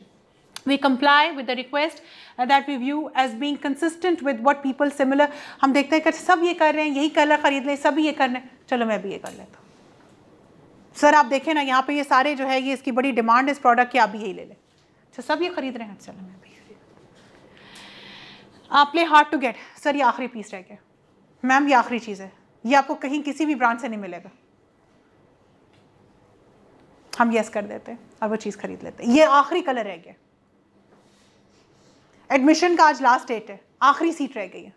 [SPEAKER 1] we comply with the request that we view as being consistent with what people similar हम देखते हैं कि सब ये कर रहे हैं यही कलर ख़रीद लें सब ये कर रहे हैं चलो मैं भी ये कर लेता हूँ सर आप देखें ना यहाँ पे ये सारे जो है ये इसकी बड़ी डिमांड इस प्रोडक्ट की आप भी यही ले लें अच्छा सब ये ख़रीद रहे हैं चलो मैं भी आप ले हार्ड टू गेट सर ये आखिरी पीस रह गया मैम ये आखिरी चीज़ है ये आपको कहीं किसी भी ब्रांड से नहीं मिलेगा हम यस कर देते हैं और वो चीज़ खरीद लेते हैं ये आखिरी कलर रह गया एडमिशन का आज लास्ट डेट है आखिरी सीट रह गई है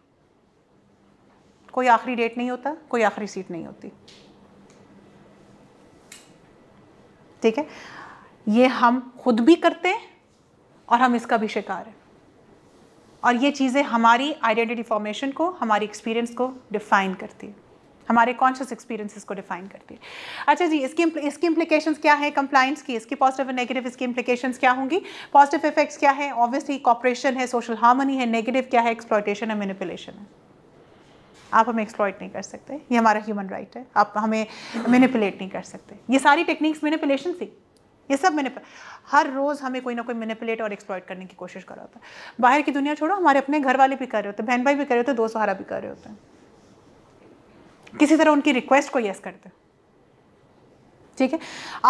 [SPEAKER 1] कोई आखिरी डेट नहीं होता कोई आखिरी सीट नहीं होती ठीक है ये हम खुद भी करते हैं और हम इसका भी शिकार हैं और ये चीज़ें हमारी आइडेंटिटी फॉर्मेशन को हमारी एक्सपीरियंस को डिफ़ाइन करती है हमारे कॉन्शियस एक्सपीरियंसेस को डिफाइन करती है अच्छा जी इसकी इसकी इम्प्लीकेशन क्या है कंप्लाइंस की इसकी पॉजिटिव एंड नेगेटिव इसकी इम्प्लीकेशन क्या होंगी पॉजिटिव इफेक्ट्स क्या है ऑब्वियसली कॉपरेशन है सोशल हार्मनी है नेगेटिव क्या है एक्सप्लॉयटेशन है मेनिपुलेशन है आप हमें एक्सप्लॉयट नहीं कर सकते ये हमारा ह्यूमन राइट right है आप हमें मेनिपुलेट नहीं कर सकते ये सारी टेक्निक्स मेनिपुलेशन थी ये सब मैंने हर रोज़ हमें कोई ना कोई मैनिपुलेट और एक्सप्लॉयट करने की कोशिश कर रहा होता है बाहर की दुनिया छोड़ो हमारे अपने घर वाले भी कर रहे होते हैं बहन भाई भी कर रहे होते हैं दोस्त सहारा भी कर रहे होते हैं किसी तरह उनकी रिक्वेस्ट को येस करते ठीक है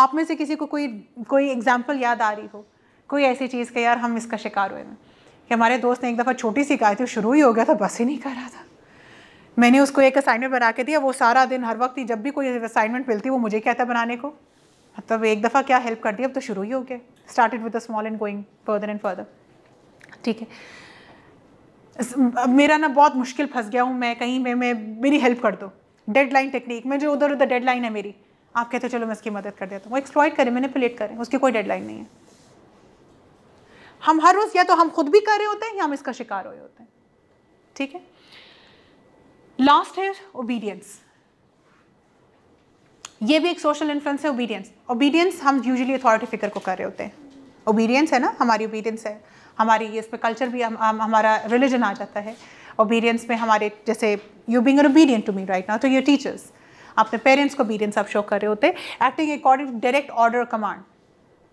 [SPEAKER 1] आप में से किसी को कोई कोई एग्जाम्पल याद आ रही हो कोई ऐसी चीज़ का यार हम इसका शिकार हुए हैं कि हमारे दोस्त ने एक दफ़ा छोटी सी कहा थी शुरू ही हो गया था बस ही नहीं कर रहा था मैंने उसको एक असाइनमेंट बना के दिया वो सारा दिन हर वक्त ही जब भी कोई असाइनमेंट मिलती वो मुझे कहता बनाने को मतलब एक दफ़ा क्या हेल्प कर दिया अब तो शुरू ही हो गया started with a small and going further and further ठीक है मेरा ना बहुत मुश्किल फंस गया हूँ मैं कहीं मैं मैं मेरी हेल्प कर दो डेडलाइन टेक्निक में जो उधर उधर डेडलाइन है मेरी आप कहते हो चलो मैं इसकी मदद कर देता हूँ वो एक्सप्लॉइट करें मैनिपुलेट करें उसकी कोई डेडलाइन नहीं है हम हर रोज़ या तो हम खुद भी कर रहे होते हैं या हम इसका शिकार हुए होते हैं ठीक है लास्ट है ओबीडियंस ये भी एक सोशल इन्फ्लुएंस है ओबीडियंस ओबीडियंस हम यूजुअली अथॉरिटी फिगर को कर रहे होते हैं ओबीडियंस है ना हमारी ओबीडियंस है हमारी इस पर कल्चर भी हम, हम हमारा रिलीजन आ जाता है ओबीडियंस में हमारे जैसे you being obedient to me right now to your teachers अपने पेरेंट्स को ओबीडियंस आप शो कर रहे होते acting according direct order command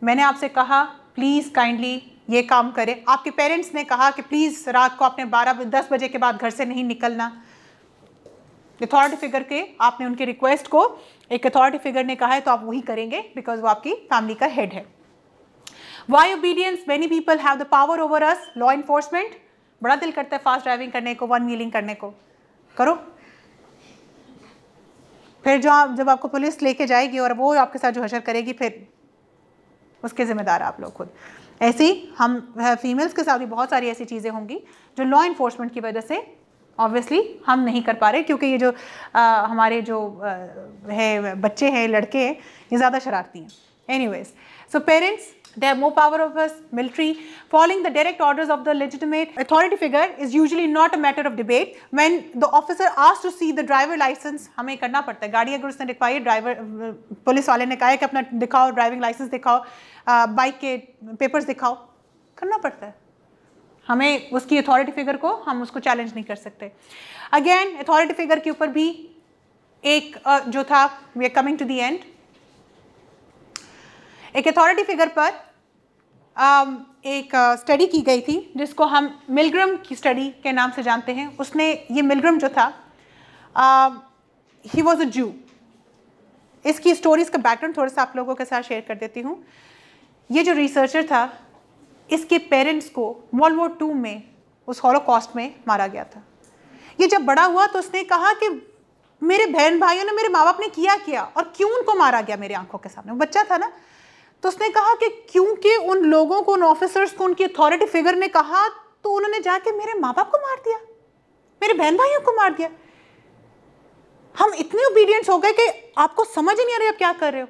[SPEAKER 1] मैंने आपसे कहा प्लीज़ काइंडली ये काम करें आपके पेरेंट्स ने कहा कि प्लीज़ रात को आपने बारह दस बजे के बाद घर से नहीं निकलना अथॉरिटी फिगर के आपने उनके रिक्वेस्ट को एक अथॉरिटी फिगर ने कहा है तो आप वही करेंगे बिकॉज वो आपकी फैमिली का हेड है why obedience many people have the power over us law enforcement बड़ा दिल करता है फास्ट ड्राइविंग करने को वन व्हीलिंग करने को करो फिर जो आप जब आपको पुलिस लेके जाएगी और वो आपके साथ जो हशर करेगी फिर उसके ज़िम्मेदार आप लोग खुद ऐसी हम फीमेल्स के साथ भी बहुत सारी ऐसी चीज़ें होंगी जो लॉ इन्फोर्समेंट की वजह से ऑब्वियसली हम नहीं कर पा रहे क्योंकि ये जो आ, हमारे जो आ, है बच्चे हैं लड़के हैं ये ज़्यादा शरारती हैं any so parents They have more power over us, military. Following the direct orders of the legitimate authority figure is usually not a matter of debate. When the officer asks to see the driver license, हमें करना पड़ता है गाड़ी अगर उसने require driver police वाले ने कहा ki apna dikhao driving license dikhao bike ke papers dikhao karna padta hai है हमें उसकी अथॉरिटी फिगर को हम उसको चैलेंज नहीं कर सकते अगेन अथॉरिटी फिगर के ऊपर भी एक जो था we are coming to the end एक अथॉरिटी फिगर पर um, एक स्टडी uh, की गई थी जिसको हम मिलग्रम की स्टडी के नाम से जानते हैं उसने ये मिलग्रम जो था ही वॉज अ जू इसकी स्टोरीज का बैकग्राउंड थोड़ा सा आप लोगों के साथ शेयर कर देती हूँ ये जो रिसर्चर था इसके पेरेंट्स को वर्ल्ड वॉर टू में उस हॉलोकॉस्ट में मारा गया था ये जब बड़ा हुआ तो उसने कहा कि मेरे बहन भाइयों ने मेरे माँ बाप ने किया किया और क्यों उनको मारा गया मेरी आंखों के सामने बच्चा था ना तो उसने कहा कि क्योंकि उन लोगों को उन ऑफिसर्स को उनकी अथॉरिटी फिगर ने कहा तो उन्होंने जाके मेरे माँ बाप को मार दिया मेरे बहन भाइयों को मार दिया हम इतने ओबीडियंट हो गए कि आपको समझ ही नहीं आ रही आप क्या कर रहे हो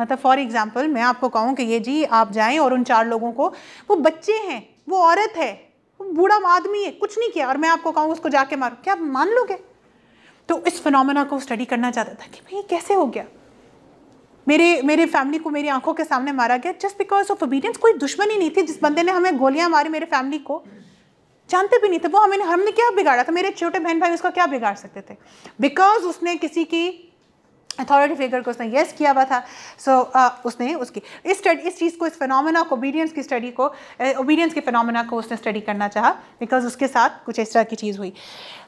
[SPEAKER 1] मतलब फॉर एग्जाम्पल मैं आपको कहूँ कि ये जी आप जाएं और उन चार लोगों को वो बच्चे हैं वो औरत है वो बूढ़ा आदमी है कुछ नहीं किया और मैं आपको कहूँ उसको जाके मारो क्या आप मान लोगे तो इस फिनमिना को स्टडी करना चाहता था कि भाई कैसे हो गया मेरे मेरे फैमिली को मेरी आंखों के सामने मारा गया जस्ट बिकॉज ऑफ ओबीडियंस कोई दुश्मन ही नहीं थी जिस बंदे ने हमें गोलियां मारी मेरे फैमिली को जानते भी नहीं थे वो हमें हमने क्या बिगाड़ा था मेरे छोटे बहन भाई उसका क्या बिगाड़ सकते थे बिकॉज उसने किसी की अथॉरिटी फिगर को उसने येस किया हुआ था सो so, uh, उसने उसकी इस स्टडी इस चीज़ को इस फिनोमेना को ओबीडियंस की स्टडी को ओबीडियंस uh, के फिनोमेना को उसने स्टडी करना चाहा बिकॉज उसके साथ कुछ इस तरह की चीज़ हुई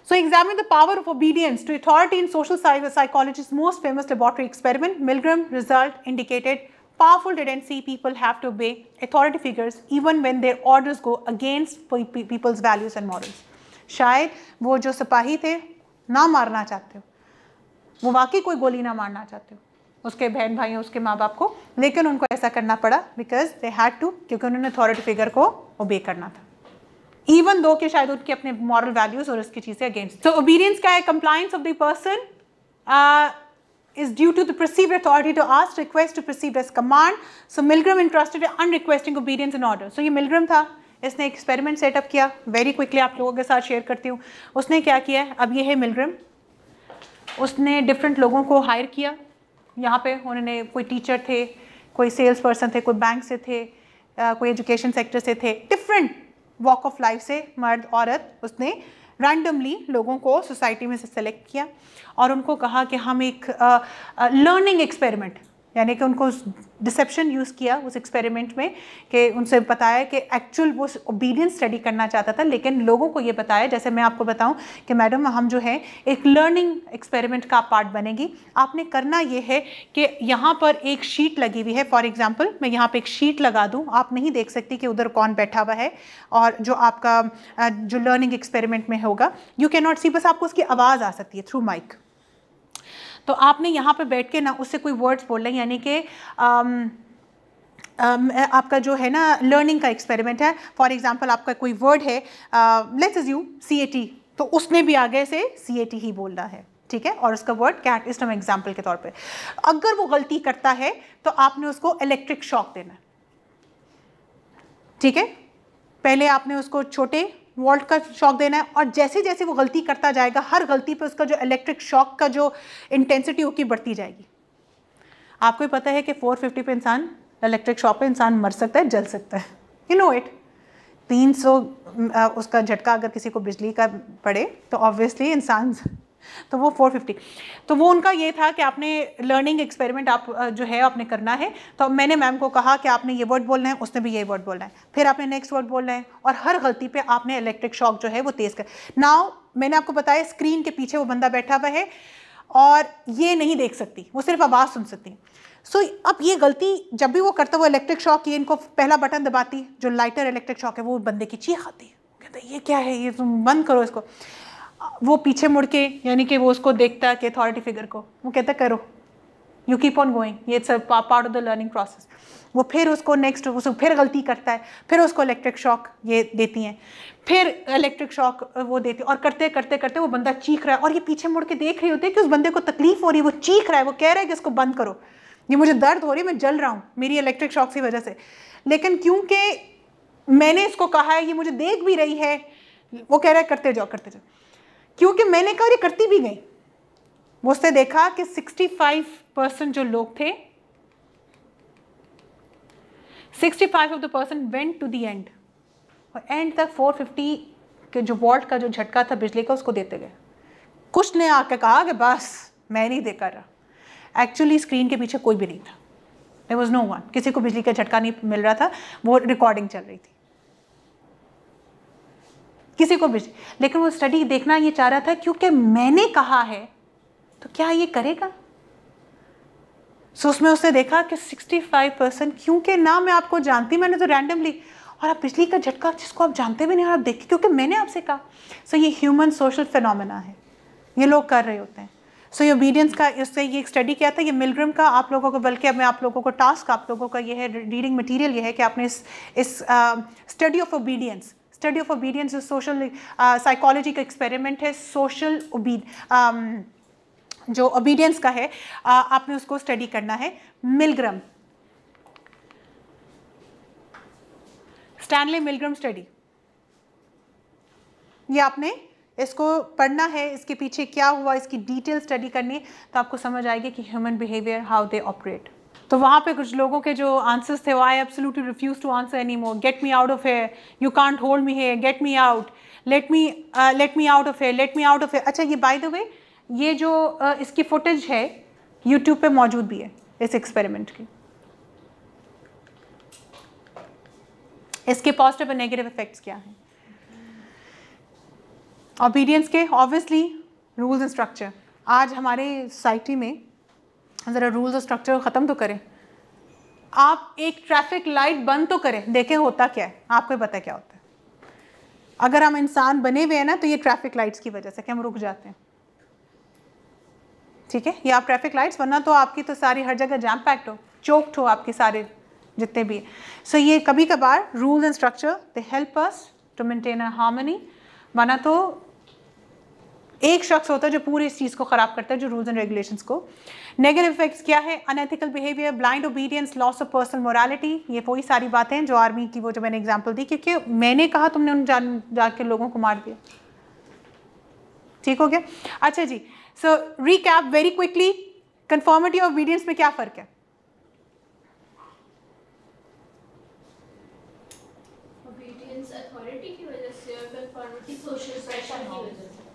[SPEAKER 1] So examine the power of obedience to authority in social psychology's most famous laboratory experiment, Milgram result indicated powerful tendency people have to obey authority figures even when their orders go against people's values and morals. शायद वो जो सिपाही थे ना मारना चाहते हो वो वाकई कोई गोली ना मारना चाहते हो उसके बहन भाइयों उसके माँ बाप को लेकिन उनको ऐसा करना पड़ा बिकॉज दे हैड टू क्योंकि उन्होंने अथॉरिटी फिगर को ओबे करना था इवन दो के शायद उनके अपने मॉरल वैल्यूज और उसकी चीज़ें अगेंस्ट सो ओबीडियंस क्या है compliance of the person is to to the perceived authority to ask, request to perceived as command. So Milgram entrusted unrequesting obedience and order. So ये मिलग्रम था इसने experiment setup किया very quickly आप लोगों के साथ शेयर करती हूँ उसने क्या किया अब ये है मिलग्रम उसने डिफरेंट लोगों को हायर किया यहाँ पे उन्होंने कोई टीचर थे कोई सेल्स पर्सन थे कोई बैंक से थे uh, कोई एजुकेशन सेक्टर से थे डिफरेंट वॉक ऑफ लाइफ से मर्द औरत उसने रैंडमली लोगों को सोसाइटी में से सेलेक्ट किया और उनको कहा कि हम एक लर्निंग एक्सपेरिमेंट यानी कि उनको डिसेप्शन यूज़ किया उस एक्सपेरिमेंट में कि उनसे बताया कि एक्चुअल वो ओबीडियंस स्टडी करना चाहता था लेकिन लोगों को ये बताया जैसे मैं आपको बताऊं कि मैडम हम जो है एक लर्निंग एक्सपेरिमेंट का पार्ट बनेगी आपने करना ये है कि यहाँ पर एक शीट लगी हुई है फॉर एग्ज़ाम्पल मैं यहाँ पर एक शीट लगा दूँ आप नहीं देख सकती कि उधर कौन बैठा हुआ है और जो आपका जो लर्निंग एक्सपेरिमेंट में होगा यू कैन नॉट सी बस आपको उसकी आवाज़ आ सकती है थ्रू माइक तो आपने यहाँ पर बैठ के ना उससे कोई वर्ड्स बोलना यानी कि आपका जो है ना लर्निंग का एक्सपेरिमेंट है फॉर एग्जाम्पल आपका कोई वर्ड है let's is you C A T तो उसमें भी आगे से सी ए टी ही बोलना है ठीक है और उसका वर्ड कैट इस टाइम एग्जाम्पल के तौर पे अगर वो गलती करता है तो आपने उसको इलेक्ट्रिक शॉक देना ठीक है पहले आपने उसको छोटे वॉल्ट का शॉक देना है और जैसे जैसे वो गलती करता जाएगा हर गलती पे उसका जो इलेक्ट्रिक शॉक का जो इंटेंसिटी होगी बढ़ती जाएगी आपको ही पता है कि 450 पे इंसान इलेक्ट्रिक शॉक पे इंसान मर सकता है जल सकता है यू नो इट 300 उसका झटका अगर किसी को बिजली का पड़े तो ऑब्वियसली इंसान तो वो 450 तो वो उनका ये था कि आपने लर्निंग एक्सपेरिमेंट आप जो है आपने करना है तो मैंने मैम को कहा कि आपने ये वर्ड बोलना है उसने भी ये वर्ड बोलना है फिर आपने नेक्स्ट वर्ड बोलना है और हर गलती पे आपने इलेक्ट्रिक शॉक जो है वो तेज़ कर नाव मैंने आपको बताया स्क्रीन के पीछे वो बंदा बैठा हुआ है और ये नहीं देख सकती वो सिर्फ आवाज़ सुन सकती सो so, अब ये गलती जब भी वो करता वो इलेक्ट्रिक शॉक ये इनको पहला बटन दबाती जो लाइटर इलेक्ट्रिक शॉक है वो बंदे की चीख आती है कहते ये क्या है ये तुम बंद करो इसको वो पीछे मुड़ के यानी कि वो उसको देखता है कि अथॉरिटी फिगर को वो कहता है करो यू कीप ऑन गोइंग ये it's part of the learning process वो फिर उसको नेक्स्ट उसको फिर गलती करता है फिर उसको इलेक्ट्रिक शॉक ये देती हैं फिर इलेक्ट्रिक शॉक वो देती है और करते करते करते वो बंदा चीख रहा है और ये पीछे मुड़ के देख रही होती है कि उस बंदे को तकलीफ हो रही है वो चीख रहा है वो कह रहा है कि इसको बंद करो ये मुझे दर्द हो रही है मैं जल रहा हूँ मेरी इलेक्ट्रिक शॉक की वजह से लेकिन क्योंकि मैंने इसको कहा है ये मुझे देख भी रही है वो कह रहा है करते जाओ करते जाओ क्योंकि मैंने कहा ये करती भी गई उसने देखा कि 65 परसेंट जो लोग थे 65 of the person went to the end और एंड तक 450 के जो वॉल्ट का जो झटका था बिजली का उसको देते गए कुछ ने आके कहा कि बस मैं नहीं कर रहा एक्चुअली स्क्रीन के पीछे कोई भी नहीं था देर वॉज नो वन किसी को बिजली का झटका नहीं मिल रहा था वो रिकॉर्डिंग चल रही थी किसी को भी लेकिन वो स्टडी देखना ये चाह रहा था क्योंकि मैंने कहा है तो क्या ये करेगा सो so, उसमें उसने देखा कि 65 परसेंट क्योंकि ना मैं आपको जानती मैंने तो रैंडमली और आप बिजली का झटका जिसको आप जानते भी नहीं और आप देखे क्योंकि मैंने आपसे कहा सो so, ये ह्यूमन सोशल फिनोमेना है ये लोग कर रहे होते हैं सो so, ये ओबीडियंस का इससे ये स्टडी किया था ये मिलग्रम का आप लोगों को बल्कि अब मैं आप लोगों को टास्क आप लोगों का ये है रीडिंग मटेरियल ये है कि आपने इस इस study of obedience study of obedience जो सोशल साइकोलॉजी का एक्सपेरिमेंट है सोशल जो ओबीडियंस का है uh, आपने उसको स्टडी करना है मिलग्रम स्टैनले मिलग्रम स्टडी ये आपने इसको पढ़ना है इसके पीछे क्या हुआ इसकी डिटेल स्टडी करनी तो आपको समझ आएगी कि human behaviour how they operate तो वहाँ पे कुछ लोगों के जो आंसर्स थे वो I absolutely refuse to answer any more get me out of here you can't hold me here get me out let me let me out of here let me out of here अच्छा ये by the way ये जो uh, इसकी footage है YouTube पे मौजूद भी है इस एक्सपेरिमेंट की इसके पॉजिटिव और नेगेटिव इफेक्ट्स क्या हैं ओबीडियंस के ऑब्वियसली रूल्स एंड स्ट्रक्चर आज हमारे सोसाइटी में हम ज़रा रूल्स और स्ट्रक्चर को ख़त्म तो करें आप एक ट्रैफिक लाइट बंद तो करें देखें होता क्या है आपको पता क्या होता है अगर हम इंसान बने हुए हैं ना तो ये ट्रैफिक लाइट्स की वजह से कि हम रुक जाते हैं ठीक है ये आप ट्रैफिक लाइट्स वरना तो आपकी तो सारी हर जगह जैम पैक्ट हो चोक्ड हो आपके सारे जितने भी सो so, ये कभी कभार rules and structure they help us to maintain a harmony वरना तो एक शख्स होता है जो पूरे इस चीज़ को ख़राब करता है जो रूल्स एंड रेगुलेशंस को नेगेटिव इफेक्ट्स क्या है unethical behaviour blind obedience loss of personal morality ये वही सारी बातें हैं जो आर्मी की वो जो मैंने एग्जाम्पल दी क्योंकि मैंने कहा तुमने उन जान जाकर लोगों को मार दिया ठीक हो गया अच्छा जी so recap very quickly conformity of obedience में क्या फ़र्क है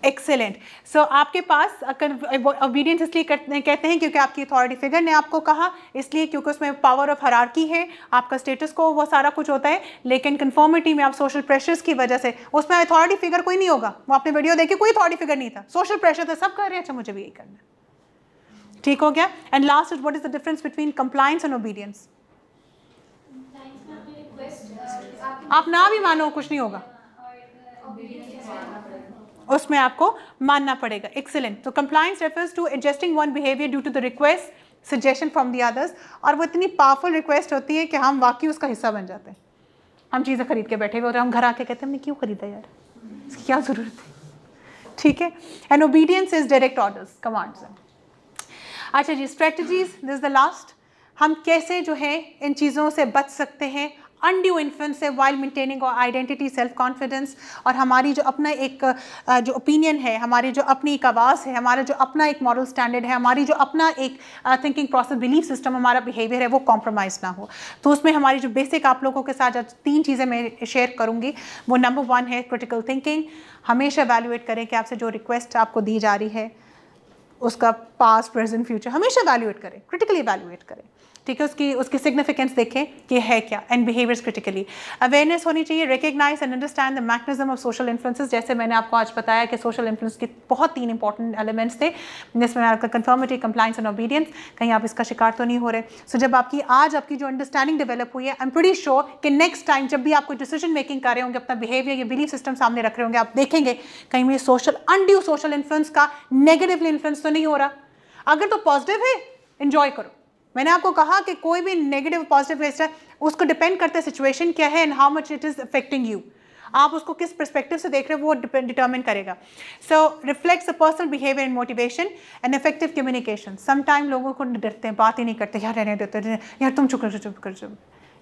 [SPEAKER 1] एक्सेलेंट सो आपके पास ओबीडियंस इसलिए कहते हैं क्योंकि आपकी अथॉरिटी फिगर ने आपको कहा इसलिए क्योंकि उसमें पावर ऑफ हरारकी है आपका स्टेटस को वो सारा कुछ होता है लेकिन कन्फॉर्मिटी में आप सोशल प्रेशर्स की वजह से उसमें अथॉरिटी फिगर कोई नहीं होगा वो आपने वीडियो देखी कोई अथॉरिटी फिगर नहीं था सोशल प्रेशर था सब कर रहे हैं अच्छा मुझे भी यही करना है ठीक हो गया and last is is the difference between compliance and obedience आप ना भी मानो कुछ नहीं होगा उसमें आपको मानना पड़ेगा एक्सिलेंट तो compliance refers to adjusting one behaviour due to the request suggestion from the others और वो इतनी पावरफुल रिक्वेस्ट होती है कि हम वाकई उसका हिस्सा बन जाते हैं हम चीज़ें खरीद के बैठे हुए होते हैं हम घर आके कहते हैं हमने क्यों खरीदा यार इसकी क्या ज़रूरत है ठीक है and obedience is direct orders commands अच्छा जी स्ट्रेटजीज दिस द लास्ट हम कैसे जो है इन चीज़ों से बच सकते हैं अनड्यू इन्फ्लुएंस है while maintaining our identity self confidence और हमारी जो अपना एक जो ओपिनियन है हमारी जो अपनी एक आवाज़ है हमारा जो अपना एक मॉरल स्टैंडर्ड है हमारी जो अपना एक थिंकिंग प्रोसेस बिलीफ सिस्टम हमारा बिहेवियर है वो कॉम्प्रोमाइज़ ना हो तो उसमें हमारी जो बेसिक आप लोगों के साथ तीन चीज़ें मैं शेयर करूँगी वो नंबर वन है क्रिटिकल थिंकिंग हमेशा वैल्यूएट करें कि आपसे जो रिक्वेस्ट आपको दी जा रही है उसका पास्ट प्रेजेंट फ्यूचर हमेशा वैल्यूएट करें क्रिटिकली वैल्यूएट करें ठीक है उसकी उसकी सिग्निफिकेंस देखें कि है क्या एंड बिहेवियर्स क्रिटिकली अवेयरनेस होनी चाहिए recognise and understand the mechanism of social influences जैसे मैंने आपको आज बताया कि सोशल इन्फ्लुएंस के बहुत तीन इंपॉर्टेंट एलिमेंट्स थे जिसमें आपका कन्फर्मिटी कंप्लाइंस एंड ओबीडियंस कहीं आप इसका शिकार तो नहीं हो रहे सो so, जब आपकी आज आपकी जो अंडरस्टैंडिंग डेवलप हुई है आई एम प्रीटी श्योर कि नेक्स्ट टाइम जब भी आपको डिसीजन मेकिंग कर रहे होंगे अपना बिहेवियर या बिलीफ सिस्टम सामने रख रहे होंगे आप देखेंगे कहीं मेरे सोशल अनड्यू सोशल इन्फ्लुएंस का नेगेटिवली इन्फ्लुएंस तो नहीं हो रहा अगर तो पॉजिटिव है इंजॉय करो मैंने आपको कहा कि कोई भी नेगेटिव पॉजिटिव है उसको डिपेंड करता है सिचुएशन क्या है and how much it is affecting you आप उसको किस परस्पेक्टिव से देख रहे हो वो डिटर्मिन करेगा so reflects a personal behaviour and motivation and effective communication sometime लोगों को डरते हैं बात ही नहीं करते यार रहने देते तो यार तुम चुप कर चुप कर चुप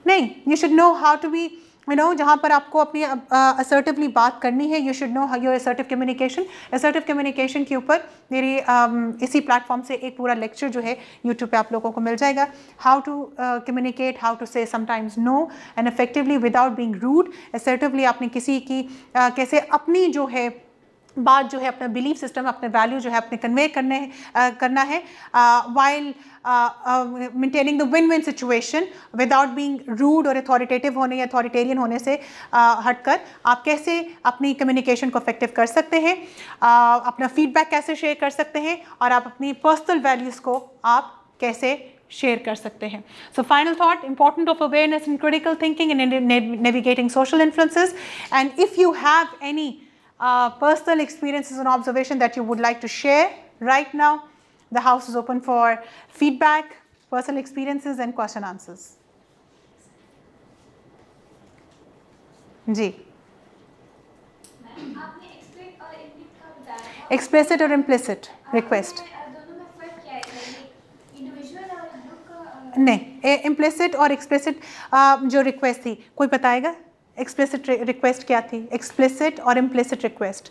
[SPEAKER 1] नहीं you should know how to be you know जहाँ पर आपको अपनी असर्टिवली बात करनी है you should know your assertive communication assertive communication के ऊपर मेरी इसी प्लेटफॉर्म से एक पूरा लेक्चर जो है यूट्यूब पे आप लोगों को मिल जाएगा how to communicate how to say sometimes no and effectively without being rude assertively आपने किसी की कैसे अपनी जो है बात जो है अपना बिलीफ सिस्टम अपने वैल्यू जो है अपने कन्वे करने आ, करना है while maintaining the win win situation without being rude और अथॉरिटेटिव होने या अथॉरिटेरियन होने से uh, हटकर आप कैसे अपनी कम्युनिकेशन को इफेक्टिव कर सकते हैं uh, अपना फीडबैक कैसे शेयर कर सकते हैं और आप अपनी पर्सनल वैल्यूज़ को आप कैसे शेयर कर सकते हैं so final thought important of awareness in critical thinking and navigating social influences and if you have any uh, personal experiences and observation that you would like to share right now, the house is open for feedback, personal experiences and question answers. जी Explicit or implicit request? नहीं or और explicit जो request थी कोई बताएगा explicit request क्या थी explicit और इम्प्लिसिट रिक्वेस्ट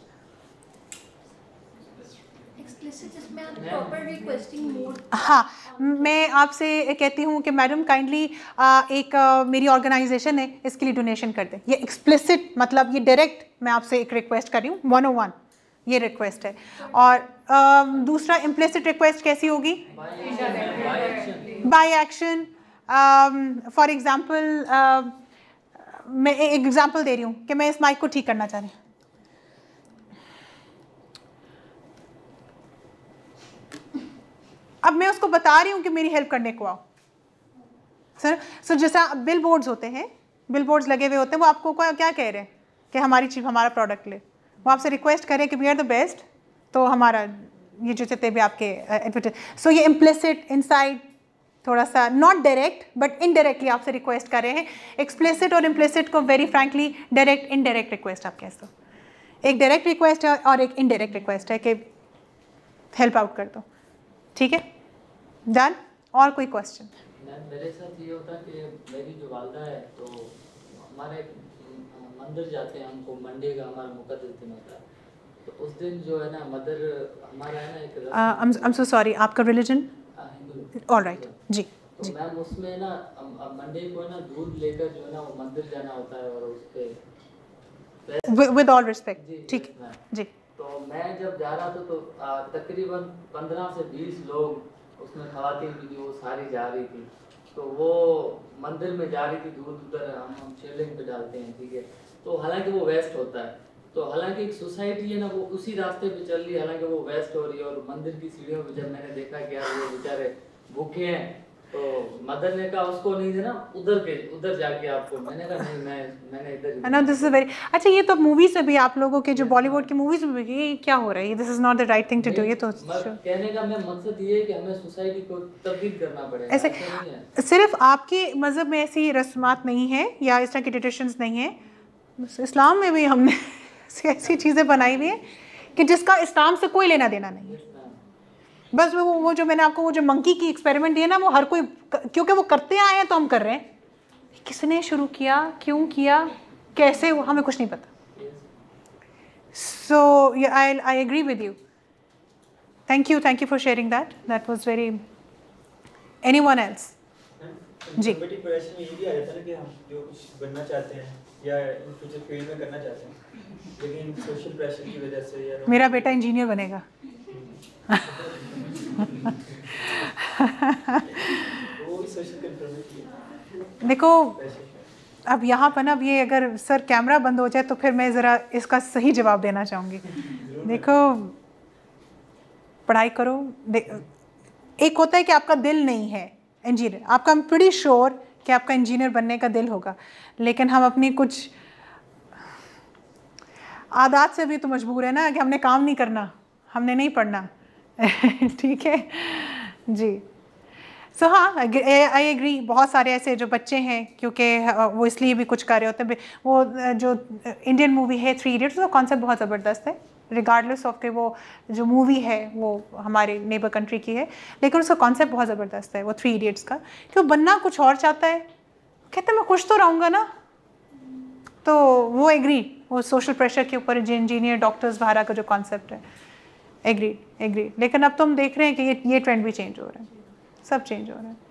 [SPEAKER 1] हाँ मैं आपसे कहती हूँ कि मैडम काइंडली एक आ, मेरी ऑर्गेनाइजेशन है इसके लिए डोनेशन कर दें ये एक्सप्लिसिट मतलब ये डायरेक्ट मैं आपसे एक रिक्वेस्ट कर रही हूँ वन ओ वन ये रिक्वेस्ट है और आ, दूसरा इम्प्लिसिट रिक्वेस्ट कैसी होगी बाय एक्शन फॉर एग्जांपल मैं एक एग्जाम्पल दे रही हूँ कि मैं इस माइक को ठीक करना चाह रही हूँ अब मैं उसको बता रही हूँ कि मेरी हेल्प करने को आओ सर सर जैसा बिल बोर्ड्स होते हैं बिल बोर्ड्स लगे हुए होते हैं वो आपको क्या कह रहे हैं कि हमारी चीज हमारा प्रोडक्ट ले वो आपसे रिक्वेस्ट करें कि वी आर द बेस्ट तो हमारा ये जो जितने भी आपके एडवर्टाइज uh, सो ये इम्प्लिसिट इनसाइड थोड़ा सा नॉट डायरेक्ट बट इनडायरेक्टली आपसे रिक्वेस्ट कर रहे हैं एक्सप्लेसिट और इम्प्लेसिट को very frankly direct indirect request आप कैसे एक डायरेक्ट रिक्वेस्ट है और एक इनडायरेक्ट रिक्वेस्ट है कि हेल्प आउट कर दो ठीक है डन और कोई क्वेश्चन
[SPEAKER 2] मेरे साथ ये होता कि मेरी जो वालदा है तो हमारे मंदिर जाते हैं हमको मंडे का हमारा मुकद्दस दिन होता है तो उस दिन जो है ना मदर हमारा है ना एक आई
[SPEAKER 1] एम सो सॉरी आपका रिलीजन ऑल राइट जी
[SPEAKER 2] तो मैम उसमें ना मंडे को ना दूध लेकर जो है ना वो मंदिर जाना होता है और
[SPEAKER 1] विद ऑल रिस्पेक्ट ठीक जी
[SPEAKER 2] तो मैं जब जा रहा था तो तकरीबन से बीस लोग उसमें खातन भी वो सारी जा रही थी तो वो मंदिर में जा रही थी दूध उधर हम हम शिवलिंग पे डालते हैं ठीक है तो हालांकि वो वेस्ट होता है तो हालांकि एक सोसाइटी है ना वो उसी रास्ते पे चल रही है हालांकि वो वेस्ट हो रही है और मंदिर की सीढ़ियों पर जब मैंने देखा कि यार वो बेचारे भूखे हैं तो मदर ने कहा उसको नहीं देना उधर के उधर जाके आपको मैंने कहा नहीं मैं मैंने इधर ना दिस इज वेरी
[SPEAKER 1] अच्छा ये तो मूवीज में भी आप लोगों के जो बॉलीवुड की मूवीज में ये क्या हो रहा है this is not the right thing to do ये तो
[SPEAKER 2] कहने का मैं मकसद ये है कि हमें सोसाइटी को तब्दील करना पड़ेगा
[SPEAKER 1] ऐसे सिर्फ आपके मज़हब में ऐसी रस्मात नहीं है या इस तरह की ट्रेडिशंस नहीं है इस्लाम में भी हमने ऐसी चीज़ें बनाई हुई हैं कि जिसका इस्लाम से कोई लेना देना नहीं है बस वो वो जो मैंने आपको वो जो मंकी की एक्सपेरिमेंट दिया ना वो हर कोई क्योंकि वो करते आए हैं तो हम कर रहे हैं किसने शुरू किया क्यों किया कैसे हुआ हमें कुछ नहीं पता so I I agree with you thank you thank you for sharing that that was very anyone else
[SPEAKER 2] जी बड़ी ये भी आ जाता है ना कि हम जो कुछ बनना चाहते हैं या इन फ्यूचर फील्ड में करना चाहते हैं लेकिन सोशल प्रेशर की वजह से मेरा बेटा
[SPEAKER 1] इंजीनियर बनेगा देखो अब यहाँ पर ना अब ये अगर सर कैमरा बंद हो जाए तो फिर मैं ज़रा इसका सही जवाब देना चाहूँगी देखो पढ़ाई करो एक होता है कि आपका दिल नहीं है इंजीनियर आपका हम प्री श्योर कि आपका इंजीनियर बनने का दिल होगा लेकिन हम अपनी कुछ आदात से भी तो मजबूर है ना कि हमने काम नहीं करना हमने नहीं पढ़ना ठीक है जी सो हाँ आई एग्री बहुत सारे ऐसे जो बच्चे हैं क्योंकि वो इसलिए भी कुछ कर रहे होते हैं वो जो इंडियन मूवी है थ्री इडियट्स वो कॉन्सेप्ट बहुत ज़बरदस्त है रिगार्डलेस ऑफ के वो जो मूवी है वो हमारे नेबर कंट्री की है लेकिन उसका कॉन्सेप्ट बहुत ज़बरदस्त है वो थ्री इडियट्स का क्यों बनना कुछ और चाहता है कहते मैं खुश तो रहूँगा ना तो वो एग्री वो सोशल प्रेशर के ऊपर इंजीनियर डॉक्टर्स भारा का जो कॉन्सेप्ट है एग्री एग्री लेकिन अब तो हम देख रहे हैं कि ये ये ट्रेंड भी चेंज हो रहा है सब चेंज हो रहा है